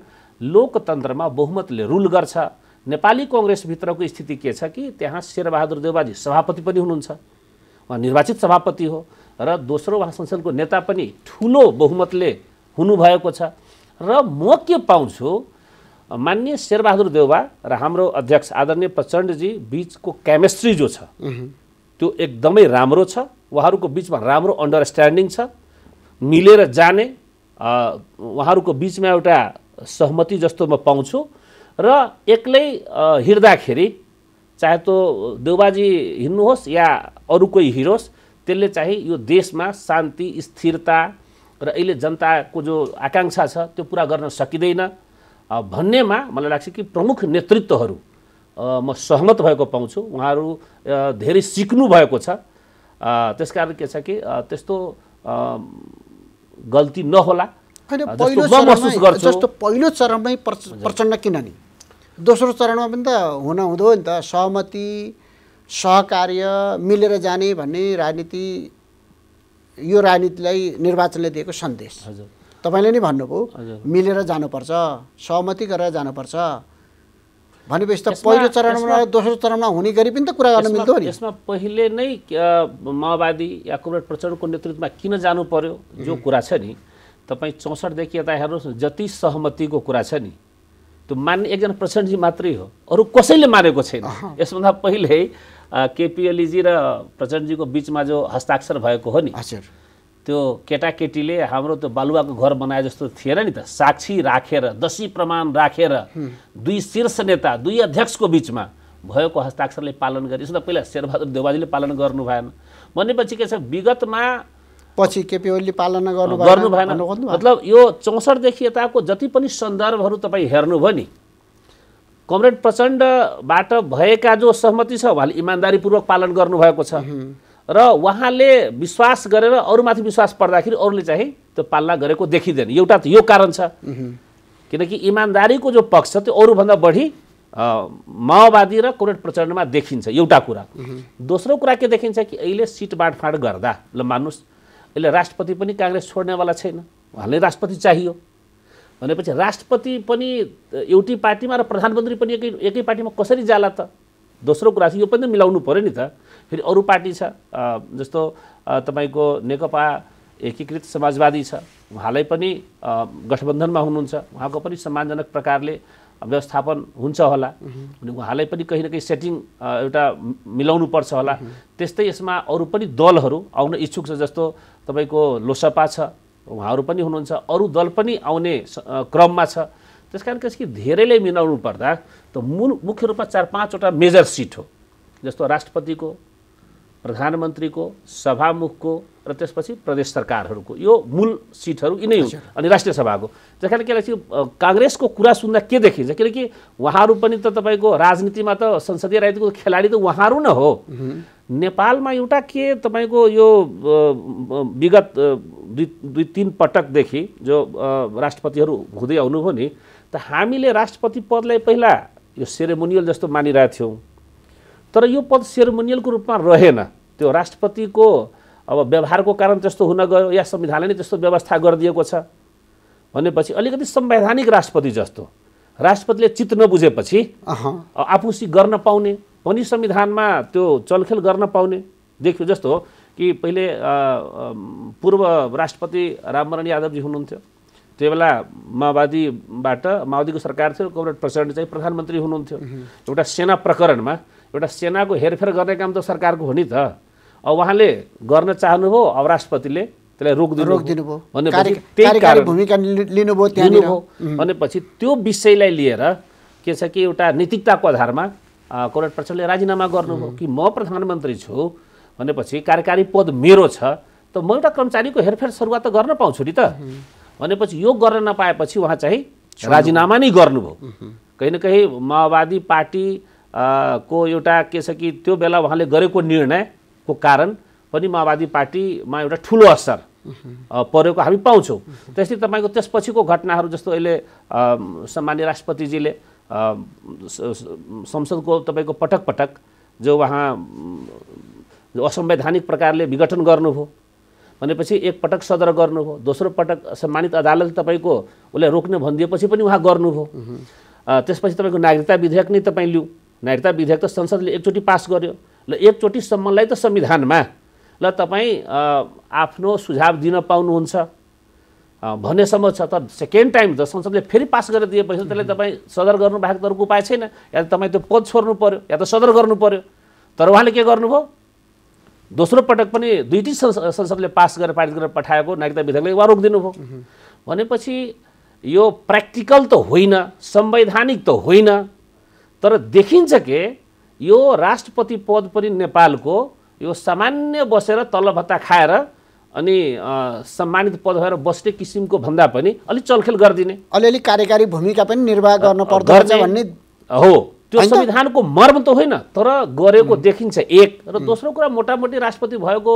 लोकतन्त्रमा बहुमतले रुल गर्छ नेपाली कङ्ग्रेसभित्रको स्थिति के छ कि त्यहाँ शेरबहादुर देवबाजी सभापति पनि हुनुहुन्छ उहाँ निर्वाचित सभापति हो र दोस्रो उहाँ नेता पनि ठुलो बहुमतले हुनुभएको छ र म के पाउँछु मान्य शेरबहादुर देउवा र हाम्रो अध्यक्ष आदरणीय प्रचण्डजी बिचको केमिस्ट्री जो छ त्यो एकदमै राम्रो छ उहाँहरूको बिचमा राम्रो अन्डरस्ट्यान्डिङ छ मिलेर जाने उहाँहरूको बिचमा एउटा सहमति जस्तो म पाउँछु र एक्लै हिँड्दाखेरि चाहे त्यो देउबाजी हिँड्नुहोस् या अरू कोही हिँडोस् त्यसले चाहिँ यो देशमा शान्ति स्थिरता र अहिले जनताको जो आकाङ्क्षा छ त्यो पुरा गर्न सकिँदैन भन्नेमा मलाई लाग्छ कि प्रमुख नेतृत्वहरू म सहमत भएको पाउँछु उहाँहरू धेरै सिक्नु भएको छ त्यस कारण के छ कि त्यस्तो गल्ती नहोला जस्तो पहिलो चरणमै प्रचण्ड किनभने दोस्रो चरणमा पनि त हुन हुँदो नि त सहमति सहकार्य मिलेर जाने भन्ने राजनीति यो राजनीतिलाई निर्वाचनले दिएको सन्देश हजुर तपाईँले नै भन्नुभयो मिलेर जानुपर्छ सहमति गरेर जानुपर्छ भनेपछि त पहिलो चरणमा दोस्रो चरणमा हुने गरी पनि त कुरा गर्न मिल्दो नि यसमा पहिले नै माओवादी या कुमरेट प्रचण्डको नेतृत्वमा किन जानु पर्यो जो कुरा छ नि तपाईँ चौसठदेखि यता हेर्नुहोस् न जति सहमतिको कुरा छ नि त्यो मान्ने एकजना प्रचण्डजी मात्रै हो अरू कसैले मानेको छैन यसभन्दा पहिले केपिएलजी र प्रचण्डजीको बिचमा जो हस्ताक्षर भएको हो नि हजुर त्यो केटाकेटीले हाम्रो त्यो बालुवाको घर बनाए जस्तो थिएन नि त साक्षी राखेर रा, दसी प्रमाण राखेर रा, दुई शीर्ष नेता दुई अध्यक्षको बिचमा भएको हस्ताक्षरले पालन गरे यसो पहिला शेरबहादुर देवबाजीले पालन गर्नु भएन भनेपछि के छ विगतमा पछि केपी ओलीले पालना गर्नु गर्नु भएन मतलब यो चौसठदेखि यताको जति पनि सन्दर्भहरू तपाईँ हेर्नुभयो नि कमरेड प्रचण्डबाट भएका जो सहमति छ उहाँले इमान्दारीपूर्वक पालन गर्नुभएको छ र उहाँले विश्वास गरेर अरूमाथि विश्वास पर्दाखेरि अरूले चाहिँ त्यो पालना गरेको देखिँदैन एउटा त यो कारण छ किनकि इमान्दारीको जो पक्ष छ त्यो अरूभन्दा बढी माओवादी र कमरेड प्रचण्डमा देखिन्छ एउटा कुरा दोस्रो कुरा के देखिन्छ कि अहिले सिट बाँडफाँड गर्दा ल मान्नुहोस् अहिले राष्ट्रपति पनि काङ्ग्रेस छोड्नेवाला छैन उहाँले राष्ट्रपति चाहियो भनेपछि राष्ट्रपति पनि एउटै पार्टीमा र प्रधानमन्त्री पनि एकै एकै पार्टीमा कसरी जाला त दोस्रो कुरा चाहिँ यो पनि त मिलाउनु पऱ्यो नि त फेरि अरू पार्टी छ जस्तो तपाईँको नेकपा एकीकृत समाजवादी छ उहाँलाई पनि गठबन्धनमा हुनुहुन्छ उहाँको पनि सम्मानजनक प्रकारले व्यवस्थापन हुन्छ होला अनि उहाँलाई पनि कहीँ न कहीँ सेटिङ एउटा मिलाउनु पर्छ होला त्यस्तै यसमा अरू पनि दलहरू आउन इच्छुक छ जस्तो तपाईँको लोसपा छ उहाँहरू पनि हुनुहुन्छ अरू दल पनि आउने क्रममा छ त्यस कारण कि धेरैले मिलाउनु पर्दा त मूल मुख्य रूपमा चार पाँचवटा मेजर सिट हो जस्तो राष्ट्रपतिको प्रधानमन्त्रीको सभामुखको र त्यसपछि प्रदेश सरकारहरूको यो मूल सिटहरू यिनै हुन्छ अनि राष्ट्रिय सभाको त्यस कारण के लाग्छ काङ्ग्रेसको कुरा सुन्दा के देखिन्छ किनकि उहाँहरू पनि त तपाईँको राजनीतिमा त संसदीय राजनीतिको खेलाडी त उहाँहरू नै हो नेपालमा एउटा के तपाईँको यो विगत दुई दुई तिन पटकदेखि जो राष्ट्रपतिहरू हुँदै आउनुभयो नि त हामीले राष्ट्रपति पदलाई पहिला यो सेरेमोनियल जस्तो मानिरहेको थियौँ तर यो पद सेरेमोनियलको रूपमा रहेन त्यो राष्ट्रपतिको अब व्यवहारको कारण त्यस्तो हुन गयो या संविधानले नै त्यस्तो व्यवस्था गरिदिएको छ भनेपछि अलिकति संवैधानिक राष्ट्रपति जस्तो राष्ट्रपतिले चित्त नबुझेपछि आफूसी गर्न पाउने पनि संविधानमा त्यो चलखेल गर्न पाउने देखियो जस्तो हो कि पहिले पूर्व राष्ट्रपति राममरण यादवजी हुनुहुन्थ्यो त्यो बेला माओवादीबाट माओवादीको सरकार थियो कमरेड प्रचण्ड चाहिँ प्रधानमन्त्री हुनुहुन्थ्यो एउटा सेना प्रकरणमा एउटा सेनाको हेरफेर गर्ने काम त सरकारको हो नि त अब उहाँले गर्न चाहनुभयो अब राष्ट्रपतिले त्यसलाई रोक दिनुभयो भनेपछि त्यही भूमिका लिनुभयो भनेपछि त्यो विषयलाई लिएर के छ कि एउटा नैतिकताको आधारमा कोरेट प्रचण्डले राजीनामा गर्नुभयो कि म प्रधानमन्त्री छु भनेपछि कार्यकारी पद मेरो छ त म एउटा कर्मचारीको हेरफेर सुरुवात त गर्न पाउँछु नि त भनेपछि यो गर्न नपाएपछि उहाँ चाहिँ राजीनामा नै गर्नुभयो कहीँ न कहीँ माओवादी पार्टी को एउटा के छ कि त्यो बेला उहाँले गरेको निर्णयको कारण पनि माओवादी पार्टीमा एउटा ठुलो असर परेको हामी पाउँछौँ त्यस्तै तपाईँको त्यसपछिको घटनाहरू जस्तो अहिले सामान्य राष्ट्रपतिजीले संसदको तपाईँको पटक पटक जो उहाँ असंवैधानिक प्रकारले विघटन गर्नुभयो भनेपछि एकपटक सदर गर्नुभयो दोस्रो पटक सम्मानित अदालत तपाईँको उसलाई रोक्ने भनिदिएपछि पनि उहाँ गर्नुभयो त्यसपछि तपाईँको नागरिकता विधेयक नै तपाईँ लिउँ नागरिकता विधेयक त संसदले एकचोटि पास गर्यो ल एकचोटिसम्मलाई त संविधानमा ल तपाईँ आफ्नो सुझाव दिन पाउनुहुन्छ भन्नेसम्म छ त सेकेन्ड टाइम त संसदले फेरि पास गरेर दिएपछि त्यसले तपाईँ सदर गर्नु बाहेक त अर्को उपाय छैन या त तपाईँ त्यो पद छोड्नु पऱ्यो या त सदर गर्नु पऱ्यो तर उहाँले के गर्नुभयो दोस्रो पटक पनि दुईटै संसदले पास गरेर पारित गरेर पठाएको नागरिकता विधेयकले उहाँ रोकिदिनु भयो भनेपछि यो प्र्याक्टिकल त होइन संवैधानिक त होइन तर देखिन्छ के यो राष्ट्रपति पद पनि नेपालको यो सामान्य बसेर तल भत्ता खाएर अनि सम्मानित पद भएर बस्ने किसिमको भन्दा पनि अलिक चलखेल गरिदिने अलिअलि कार्यकारी भूमिका पनि निर्वाह गर्न पर्दछ भन्ने हो त्यो संविधानको मर्म त होइन तर गरेको देखिन्छ एक र दोस्रो कुरा मोटामोटी राष्ट्रपति भएको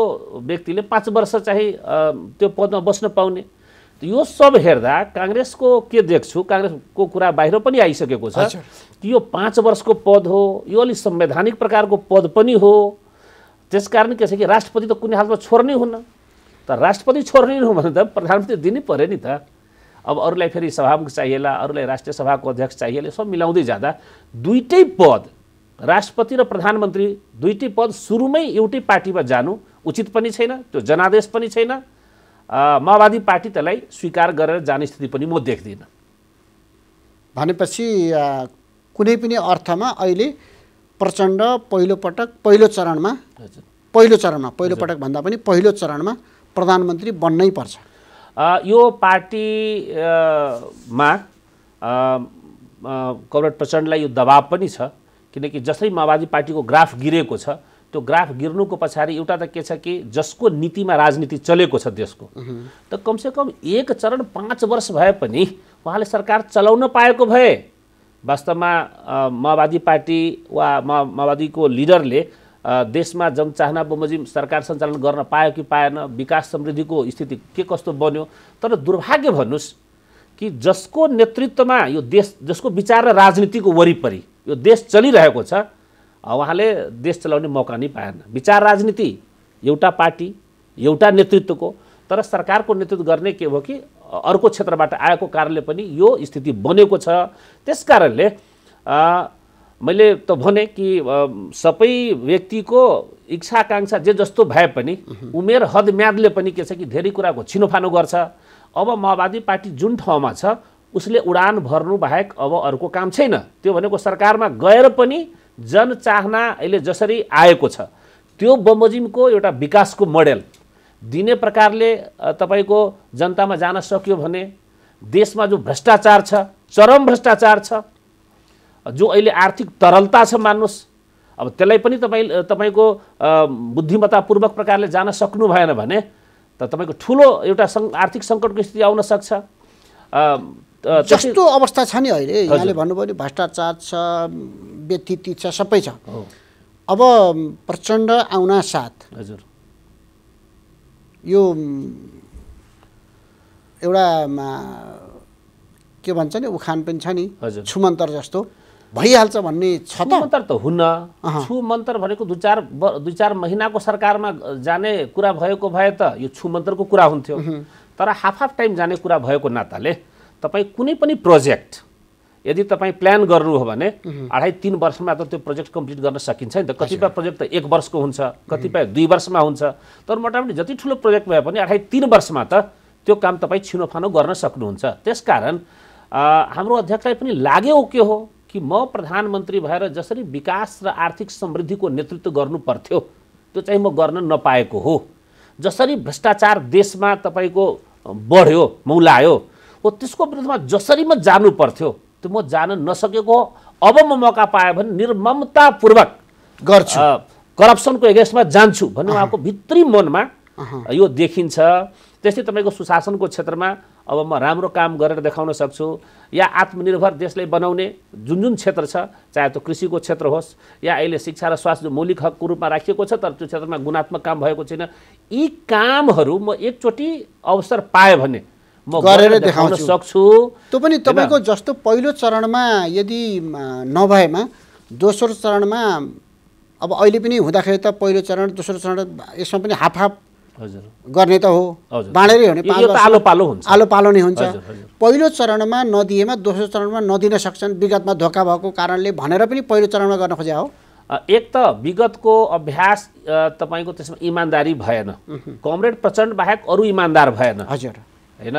व्यक्तिले पाँच वर्ष चाहिँ त्यो पदमा बस्न पाउने यो सब हेर्दा काङ्ग्रेसको के देख्छु काङ्ग्रेसको कुरा बाहिर पनि आइसकेको छ कि यो पाँच वर्षको पद हो यो अलिक संवैधानिक प्रकारको पद पनि हो त्यसकारण के छ कि राष्ट्रपति त कुनै हालतमा छोड्नै हुन्न त राष्ट्रपति छोड्ने हो भने त प्रधानमन्त्री दिनै पऱ्यो नि त अब अरूलाई फेरि सभामुख चाहिएला अरूलाई राष्ट्रिय सभाको अध्यक्ष चाहिएला सब मिलाउँदै जाँदा दुइटै पद राष्ट्रपति र प्रधानमन्त्री दुइटै पद सुरुमै एउटै पार्टीमा जानु उचित पनि छैन त्यो जनादेश पनि छैन माओवादी पार्टी त्यसलाई स्वीकार गरेर जाने स्थिति पनि म देख्दिनँ भनेपछि कुनै पनि अर्थमा अहिले प्रचण्ड पहिलोपटक पहिलो चरणमा पहिलो चरणमा पहिलोपटक भन्दा पनि पहिलो चरणमा प्रधानमन्त्री बन्नै पर्छ यो पार्टीमा कवरेट प्रचण्डलाई यो दबाव पनि छ किनकि जसरी माओवादी पार्टीको ग्राफ गिरेको छ त्यो ग्राफ गिर्नुको पछाडि एउटा त के छ कि जसको नीतिमा राजनीति चलेको छ देशको त कमसेकम एक चरण पाँच वर्ष भए पनि उहाँले सरकार चलाउन पाएको भए वास्तवमा माओवादी पार्टी वा माओवादीको लिडरले देशमा जनचाहना बमोजिम सरकार सञ्चालन गर्न पायो कि पाएन विकास समृद्धिको स्थिति के कस्तो बन्यो तर दुर्भाग्य भन्नुहोस् कि जसको नेतृत्वमा यो देश जसको विचार र राजनीतिको वरिपरि यो देश चलिरहेको छ उहाँले देश चलाउने मौका नै पाएन विचार राजनीति एउटा पार्टी एउटा नेतृत्वको तर सरकारको नेतृत्व गर्ने के हो कि अर्को क्षेत्रबाट आएको कारणले पनि यो स्थिति बनेको छ त्यस कारणले मैले त भने कि सबै व्यक्तिको इच्छा आकाङ्क्षा जे जस्तो भए पनि उमेर हद म्यादले पनि के छ कि धेरै कुराको छिनोफानो गर्छ अब माओवादी पार्टी जुन ठाउँमा छ उसले उडान भर्नु बाहेक अब अर्को काम छैन त्यो भनेको सरकारमा गएर पनि जनचाहना अहिले जसरी आएको छ त्यो बमोजिमको एउटा विकासको मोडेल दिने प्रकारले तपाईँको जनतामा जान सक्यो भने देशमा जो भ्रष्टाचार छ चरम भ्रष्टाचार छ जो अहिले आर्थिक तरलता छ मान्नुहोस् अब त्यसलाई पनि तपाईँ तपाईँको बुद्धिमत्तापूर्वक प्रकारले जान सक्नु भएन भने त तपाईँको ठुलो एउटा सङ आर्थिक सङ्कटको स्थिति आउन सक्छ जस्तो अवस्था छ नि अहिले यहाँले भन्नुभयो नि भ्रष्टाचार छ व्यतिथि छ सबै छ अब प्रचण्ड आउना साथ हजुर यो एउटा के भन्छ नि उखान पनि छ नि छुमन्तर जस्तो भइहाल्छ भन्ने छ त मन्त्र त हुन्न छु मन्त्र भनेको दुई चार दुई चार महिनाको सरकारमा जाने कुरा भएको भए त यो छु मन्त्रको कुरा हुन्थ्यो तर हाफ हाफ टाइम जाने कुरा भएको नाताले तपाईँ कुनै पनि प्रोजेक्ट यदि तपाईँ प्लान गर्नु हो भने अढाई तिन वर्षमा त त्यो प्रोजेक्ट कम्प्लिट गर्न सकिन्छ नि त कतिपय प्रोजेक्ट त एक वर्षको हुन्छ कतिपय दुई वर्षमा हुन्छ तर मोटामोटी जति ठुलो प्रोजेक्ट भए पनि अढाई तिन वर्षमा त त्यो काम तपाईँ छिनोफानो गर्न सक्नुहुन्छ त्यसकारण हाम्रो अध्यक्षलाई पनि लाग्यो के हो कि म प्रधानमन्त्री भएर जसरी विकास र आर्थिक समृद्धिको नेतृत्व गर्नु पर्थ्यो त्यो चाहिँ म गर्न नपाएको हो जसरी भ्रष्टाचार देशमा तपाईँको बढ्यो मौलायो हो त्यसको विरुद्धमा जसरी म जानु पर्थ्यो त्यो म जान नसकेको अब म मौका पाएँ भने निर्ममतापूर्वक गर्छु करप्सनको एगेन्स्टमा जान्छु भन्ने उहाँको भित्री मनमा यो देखिन्छ त्यस्तै तपाईँको सुशासनको क्षेत्रमा अब म राम्रो काम गरेर देखाउन सक्छु या आत्मनिर्भर देशलाई बनाउने जुन जुन क्षेत्र छ चाहे त्यो कृषिको क्षेत्र होस् या अहिले शिक्षा र स्वास्थ्य मौलिक हकको रूपमा राखिएको छ तर त्यो क्षेत्रमा गुणात्मक काम भएको छैन यी कामहरू म एकचोटि अवसर पाएँ भने म गरेर देखाउन सक्छु त्यो पनि तपाईँको जस्तो पहिलो चरणमा यदि नभएमा दोस्रो चरणमा अब अहिले पनि हुँदाखेरि त पहिलो चरण दोस्रो चरण यसमा पनि हाफ हाफ गर्ने त हो बाँडेरै हो आलो पालो हुन्छ आलो पालो नै हुन्छ पहिलो चरणमा नदिएमा दोस्रो चरणमा नदिन सक्छन् विगतमा धोका भएको कारणले भनेर पनि पहिलो चरणमा गर्न खोजे हो एक त विगतको अभ्यास तपाईँको त्यसमा इमान्दारी भएन कमरेड प्रचण्ड बाहेक अरू इमान्दार भएन हजुर होइन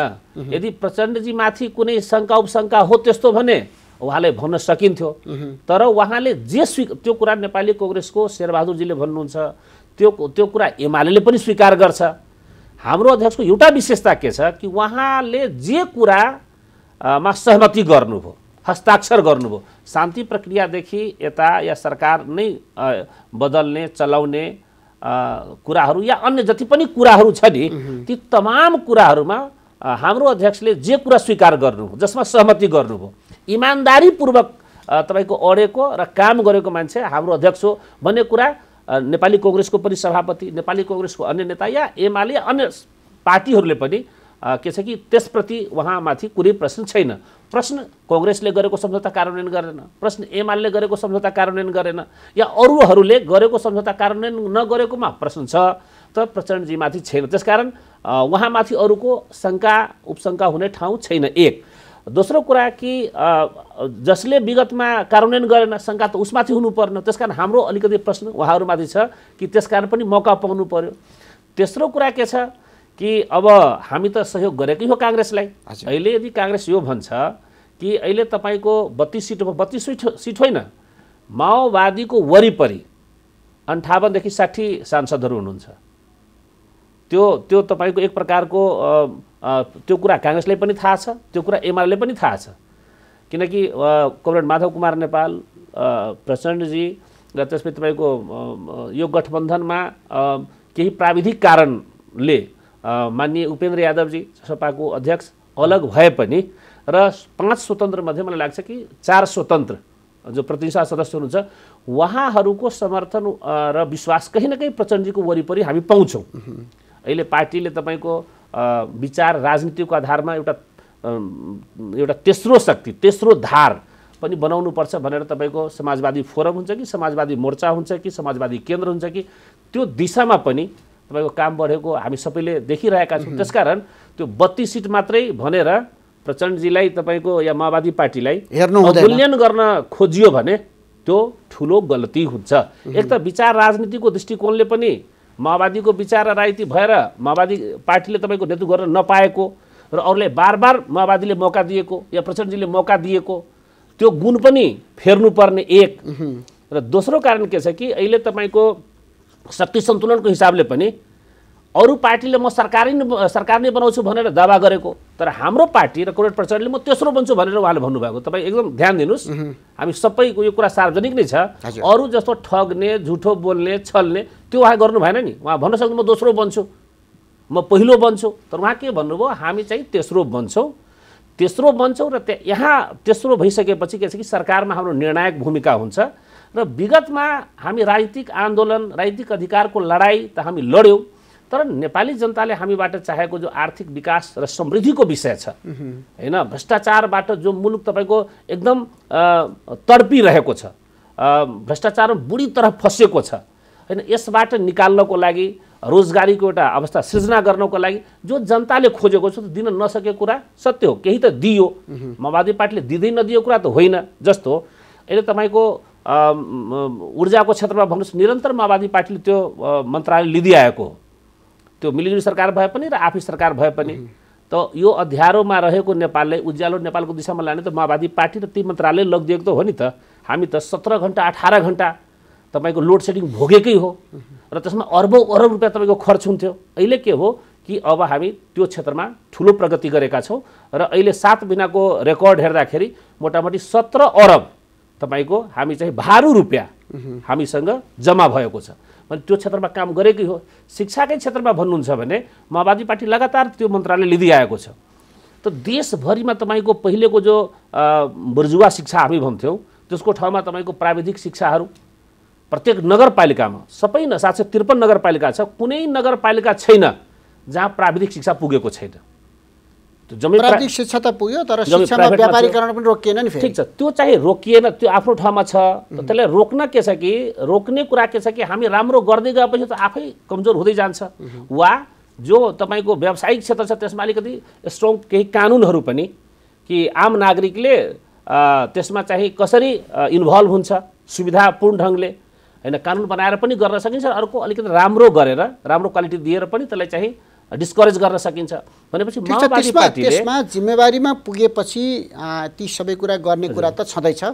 यदि माथि कुनै शङ्का उपशङ्का हो त्यस्तो भने उहाँले भन्न सकिन्थ्यो तर उहाँले जे स्वी त्यो कुरा नेपाली कङ्ग्रेसको शेरबहादुरजीले भन्नुहुन्छ त्यो त्यो कुरा एमाले पनि स्वीकार गर्छ हाम्रो अध्यक्षको एउटा विशेषता के छ कि उहाँले जे कुरामा सहमति गर्नुभयो हस्ताक्षर गर्नुभयो शान्ति प्रक्रियादेखि यता या सरकार नै बदल्ने चलाउने कुराहरू या अन्य जति पनि कुराहरू छ नि ती तमाम कुराहरूमा हाम्रो अध्यक्षले जे कुरा स्वीकार गर्नुभयो जसमा सहमति गर्नुभयो इमान्दारीपूर्वक तपाईँको अडेको र काम गरेको मान्छे हाम्रो अध्यक्ष हो भन्ने कुरा नेपाली कङ्ग्रेसको पनि सभापति नेपाली कङ्ग्रेसको अन्य नेता या एमाले अन्य पार्टीहरूले पनि के छ कि त्यसप्रति उहाँमाथि कुनै प्रश्न छैन प्रश्न कङ्ग्रेसले गरेको सम्झौता कार्यान्वयन गरेन प्रश्न एमाले गरेको सम्झौता कार्यान्वयन गरेन या अरूहरूले गरेको सम्झौता कार्यान्वयन नगरेकोमा प्रश्न छ तर प्रचण्डजीमाथि छैन त्यसकारण उहाँमाथि अरूको शङ्का उपशङ्का हुने ठाउँ छैन एक दोस्रो कुरा कि जसले विगतमा कार्यान्वयन गरेन शङ्का त उसमाथि हुनुपर्ने त्यस कारण हाम्रो अलिकति प्रश्न उहाँहरूमाथि छ कि त्यस कारण पनि मौका पाउनु पर्यो तेस्रो कुरा के छ कि अब हामी त सहयोग गरेकै हो काङ्ग्रेसलाई अहिले यदि काङ्ग्रेस यो भन्छ कि अहिले तपाईँको बत्तिस सिटमा बत्तिस सिट सिट होइन माओवादीको वरिपरि अन्ठावनदेखि साठी सांसदहरू हुनुहुन्छ त्यो त्यो तपाईँको एक प्रकारको त्यो कुरा काङ्ग्रेसलाई पनि थाहा छ त्यो कुरा एमाले पनि थाहा छ किनकि कमरेड माधव कुमार नेपाल प्रचण्डजी र त्यसपछि तपाईँको यो गठबन्धनमा केही प्राविधिक कारणले मान्य उपेन्द्र यादवजी सपाको अध्यक्ष अलग भए पनि र पाँच स्वतन्त्रमध्ये मलाई लाग्छ कि चार स्वतन्त्र जो प्रतिनिधि सदस्य हुनुहुन्छ उहाँहरूको समर्थन र विश्वास कहीँ न कहीँ प्रचण्डजीको वरिपरि हामी पाउँछौँ अहिले पार्टीले तपाईँको विचार राजनीतिको आधारमा एउटा एउटा तेस्रो शक्ति तेस्रो धार पनि बनाउनुपर्छ भनेर तपाईँको समाजवादी फोरम हुन्छ कि समाजवादी मोर्चा हुन्छ कि समाजवादी केन्द्र हुन्छ कि त्यो दिशामा पनि तपाईँको काम बढेको हामी सबैले देखिरहेका छौँ त्यसकारण त्यो बत्तिस सिट मात्रै भनेर प्रचण्डजीलाई तपाईँको या माओवादी पार्टीलाई मूल्यायन गर्न खोजियो भने त्यो ठुलो गल्ती हुन्छ एक त विचार राजनीतिको दृष्टिकोणले पनि माओवादीको विचार राजनीति भएर माओवादी पार्टीले तपाईँको नेतृत्व गर्न नपाएको र अरूले बार बार माओवादीले मौका दिएको या प्रचण्डजीले मौका दिएको त्यो गुण पनि फेर्नुपर्ने एक र दोस्रो कारण के छ कि अहिले तपाईँको शक्ति सन्तुलनको हिसाबले पनि अरू पार्टीले म सरकारी सरकार नै बनाउँछु भनेर दावा गरेको तर हाम्रो पार्टी र कोरेट प्रचण्डले म तेस्रो बन्छु भनेर उहाँले भन्नुभएको तपाईँ एकदम ध्यान दिनुहोस् हामी सबैको यो कुरा सार्वजनिक नै छ अरू जस्तो ठग्ने झुठो बोल्ने छल्ने त्यो उहाँ गर्नु भएन नि उहाँ भन्न सक्नु म दोस्रो बन्छु म पहिलो बन्छु तर उहाँ के भन्नुभयो हामी चाहिँ तेस्रो बन्छौँ तेस्रो बन्छौँ र त्यहाँ यहाँ तेस्रो भइसकेपछि के छ कि सरकारमा हाम्रो निर्णायक भूमिका हुन्छ र विगतमा हामी राजनीतिक आन्दोलन राजनीतिक अधिकारको लडाइँ त हामी लड्यौँ तर नेपाली जनताले हामीबाट चाहेको जो आर्थिक विकास र समृद्धिको विषय छ होइन भ्रष्टाचारबाट जो मुलुक तपाईँको एकदम तडपिरहेको छ भ्रष्टाचार बुढी तर फँसेको छ होइन यसबाट निकाल्नको लागि रोजगारीको एउटा अवस्था सृजना गर्नको लागि जो जनताले खोजेको छ दिन नसकेको कुरा सत्य हो केही त दियो माओवादी पार्टीले दिँदै नदियो कुरा त होइन जस्तो अहिले तपाईँको ऊर्जाको क्षेत्रमा भन्नुहोस् निरन्तर माओवादी पार्टीले त्यो मन्त्रालय लिँदै आएको हो त्यो मिलिजुली सरकार भए पनि र आफै सरकार भए पनि त यो अध्यारोमा रहेको नेपाललाई उज्यालो नेपालको दिशामा लाने त माओवादी पार्टी र ती मन्त्रालय लगिदिएको त हो नि त हामी त सत्र घन्टा अठार घन्टा तपाईँको लोड सेडिङ भोगेकै हो र त्यसमा अर्बौँ अरब रुपियाँ तपाईँको खर्च हुन्थ्यो अहिले के हो कि अब हामी त्यो क्षेत्रमा ठुलो प्रगति गरेका छौँ र अहिले सात महिनाको रेकर्ड हेर्दाखेरि मोटामोटी सत्र अरब तपाईँको हामी चाहिँ भारु रुपियाँ हामीसँग जम्मा भएको छ मैले त्यो क्षेत्रमा काम गरेकै हो शिक्षाकै क्षेत्रमा भन्नुहुन्छ भने माओवादी पार्टी लगातार त्यो मन्त्रालय लिँदै आएको छ त देशभरिमा तपाईँको पहिलेको जो बुर्जुवा शिक्षा हामी भन्थ्यौँ त्यसको ठाउँमा तपाईँको प्राविधिक शिक्षाहरू प्रत्येक नगरपालिकामा सबै न सात सय त्रिपन्न नगरपालिका छ कुनै नगरपालिका छैन जहाँ प्राविधिक शिक्षा पुगेको छैन प्राविधिक शिक्षा त पुग्यो तर शिक्षामा व्यापारीकरण पनि रोकिएन नि ठिक छ त्यो चाहिँ रोकिएन त्यो आफ्नो ठाउँमा छ त्यसलाई रोक्न के छ कि रोक्ने कुरा के छ कि हामी राम्रो गर्दै गएपछि त आफै कमजोर हुँदै जान्छ वा जो तपाईँको व्यावसायिक क्षेत्र छ त्यसमा अलिकति स्ट्रङ केही कानुनहरू पनि कि आम नागरिकले त्यसमा चाहिँ कसरी इन्भल्भ हुन्छ सुविधापूर्ण ढङ्गले होइन कानुन बनाएर पनि गर्न सकिन्छ अर्को अलिकति राम्रो गरेर राम्रो क्वालिटी दिएर पनि त्यसलाई चाहिँ डिस्करेज गर्न सकिन्छ भनेपछि माओवादी त्यसमा जिम्मेवारीमा पुगेपछि ती सबै कुरा गर्ने कुरा त छँदैछ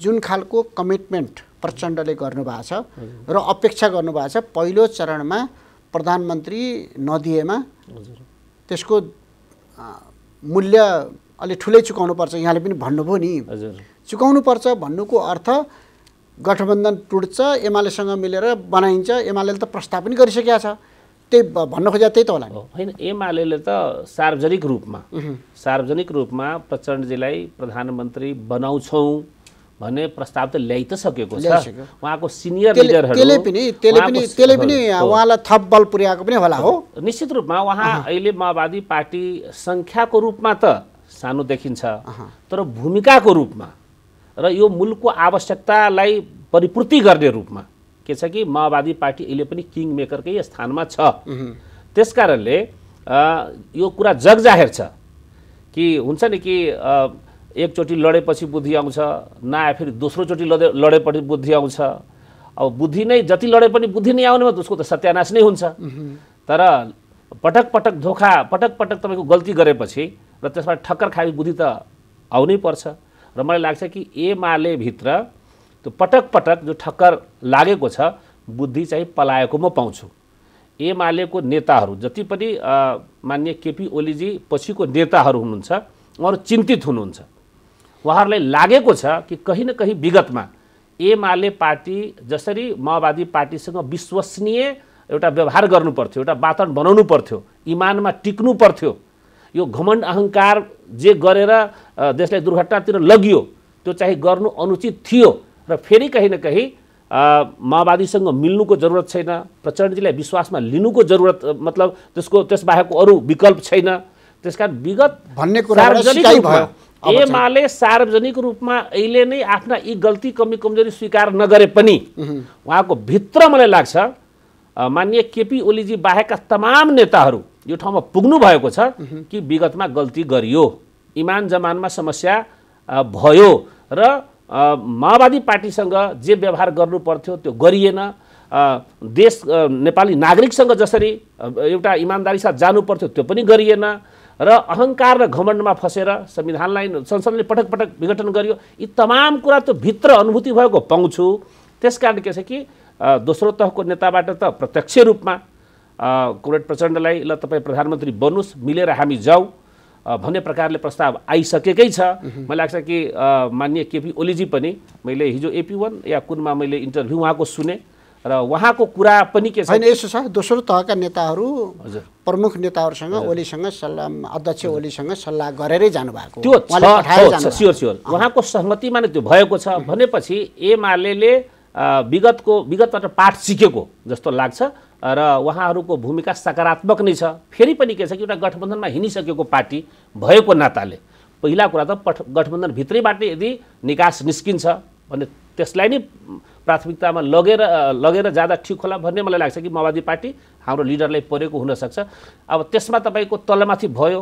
जुन खालको कमिटमेन्ट प्रचण्डले गर्नुभएको छ र अपेक्षा गर्नुभएको छ पहिलो चरणमा प्रधानमन्त्री नदिएमा त्यसको मूल्य अलि ठुलै पर्छ यहाँले पनि भन्नुभयो नि चुकाउनुपर्छ भन्नुको अर्थ गठबन्धन टुट्छ एमालेसँग मिलेर बनाइन्छ एमाले त प्रस्ताव पनि गरिसकेका छ त्यही भन्न खोजेको त्यही त होला होइन एमाले त सार्वजनिक रूपमा सार्वजनिक रूपमा प्रचण्डजीलाई प्रधानमन्त्री बनाउँछौँ भन्ने प्रस्ताव त ल्याइ त सकेको छ उहाँको सिनियर त्यसले पनि उहाँलाई थप बल पुर्याएको पनि होला हो निश्चित रूपमा उहाँ अहिले माओवादी पार्टी सङ्ख्याको रूपमा त सानो देखिन्छ तर भूमिकाको रूपमा र यो मुलुकको आवश्यकतालाई परिपूर्ति गर्ने रूपमा के छ कि माओवादी पार्टी अहिले पनि किङ मेकरकै स्थानमा छ त्यस कारणले यो कुरा जगजाहेर छ कि हुन्छ नि कि एकचोटि लडेपछि बुद्धि आउँछ नआए फेरि दोस्रोचोटि लडे लडेपछि बुद्धि आउँछ अब बुद्धि नै जति लडे पनि बुद्धि नै आउनेमा उसको त सत्यानाश नै हुन्छ तर पटक पटक धोका पटक पटक तपाईँको गल्ती गरेपछि र त्यसबाट ठक्कर खाए बुद्धि त आउनै पर्छ र मलाई लाग्छ कि एमाले भित्र त्यो पटक पटक जो ठक्कर लागेको छ बुद्धि चाहिँ पलाएको म पाउँछु एमालेको नेताहरू जति पनि मान्य केपी ओलीजी पछिको नेताहरू हुनुहुन्छ उहाँहरू चिन्तित हुनुहुन्छ उहाँहरूलाई लागेको छ कि कहीँ न कहीँ विगतमा एमाले पार्टी जसरी माओवादी पार्टीसँग विश्वसनीय एउटा व्यवहार गर्नुपर्थ्यो एउटा वातावरण बनाउनु पर्थ्यो इमानमा टिक्नु पर्थ्यो यो घमण्ड अहङ्कार जे गरेर देशलाई दुर्घटनातिर लगियो त्यो चाहिँ गर्नु अनुचित थियो र फेरि कहीँ न कहीँ माओवादीसँग मिल्नुको जरुरत छैन प्रचण्डजीलाई विश्वासमा लिनुको जरुरत मतलब त्यसको त्यसबाहेकको अरू विकल्प छैन त्यस कारण विगत भन्ने कुरा एमाले सार्वजनिक रूपमा अहिले नै आफ्ना यी गल्ती कमी कमजोरी स्वीकार नगरे पनि उहाँको भित्र मलाई लाग्छ मान्य केपी ओलीजी बाहेकका तमाम नेताहरू यो ठाउँमा पुग्नु भएको छ कि विगतमा गल्ती गरियो इमान जमानमा समस्या भयो र माओवादी पार्टीसँग जे व्यवहार गर्नु पर्थ्यो त्यो गरिएन देश नेपाली नागरिकसँग जसरी एउटा इमान्दारी साथ जानु पर्थ्यो त्यो पनि गरिएन र अहङ्कार र घमण्डमा फसेर संविधानलाई संसदले पटक पटक विघटन गरियो यी तमाम कुरा त्यो भित्र अनुभूति भएको पाउँछु त्यस कारण के छ कि दोस्रो तहको नेताबाट त प्रत्यक्ष रूपमा कुरेट प्रचण्डलाई ल तपाईँ प्रधानमन्त्री बन्नुहोस् मिलेर हामी जाउँ भन्ने प्रकारले प्रस्ताव आइसकेकै छ मलाई लाग्छ कि मान्य केपी ओलीजी पनि मैले हिजो एपी वान या कुनमा मैले इन्टरभ्यू उहाँको सुने र उहाँको कुरा पनि के छैन होइन यसो छ दोस्रो तहका नेताहरू हजुर प्रमुख नेताहरूसँग ओलीसँग सल्लाह अध्यक्ष ओलीसँग सल्लाह गरेरै जानुभएको त्यो स्योर स्योर उहाँको सहमतिमा नै त्यो भएको छ भनेपछि एमाले विगतको विगतबाट पाठ सिकेको जस्तो लाग्छ र उहाँहरूको भूमिका सकारात्मक नै छ फेरि पनि के छ कि एउटा गठबन्धनमा हिँडिसकेको पार्टी भएको नाताले पहिला कुरा त पठ भित्रैबाट यदि निकास निस्किन्छ भने त्यसलाई नै प्राथमिकतामा लगेर लगेर जाँदा ठिक होला भन्ने मलाई लाग्छ कि माओवादी पार्टी हाम्रो लिडरलाई परेको हुनसक्छ अब त्यसमा तपाईँको तलमाथि भयो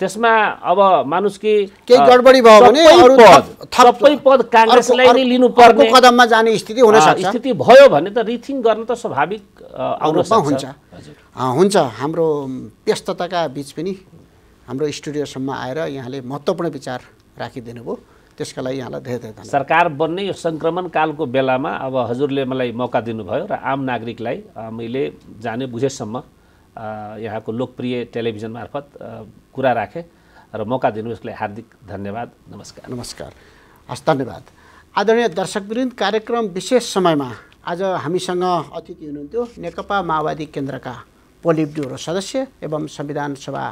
त्यसमा अब मानुस कि केही गडबडी भयो भने सबै पद काङ्ग्रेसलाई नै लिनुपर्ने कदममा जाने स्थिति हुन सक्छ स्थिति भयो भने त रिथिङ गर्न त स्वाभाविक आउन हुन्छ हुन्छ हाम्रो व्यस्तताका बिच पनि हाम्रो स्टुडियोसम्म आएर यहाँले महत्त्वपूर्ण विचार राखिदिनु भयो त्यसका लागि यहाँलाई धेरै धेरै धन्यवाद सरकार बन्ने यो सङ्क्रमण कालको बेलामा अब हजुरले मलाई मौका दिनुभयो र आम नागरिकलाई मैले जाने बुझेसम्म यहाँको लोकप्रिय टेलिभिजन मार्फत कुरा राखेँ र मौका दिनु यसलाई हार्दिक धन्यवाद नमस्कार नमस्कार हस् धन्यवाद आदरणीय दर्शकवृन्द कार्यक्रम विशेष समयमा आज हामीसँग अतिथि हुनुहुन्थ्यो नेकपा माओवादी केन्द्रका पोलिट ब्युरो सदस्य एवं संविधान सभा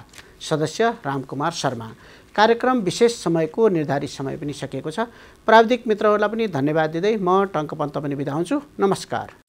सदस्य रामकुमार शर्मा कार्यक्रम विशेष समयको निर्धारित समय पनि सकिएको छ प्राविधिक मित्रहरूलाई पनि धन्यवाद दिँदै म टङ्कपन्त पनि बिदा हुन्छु नमस्कार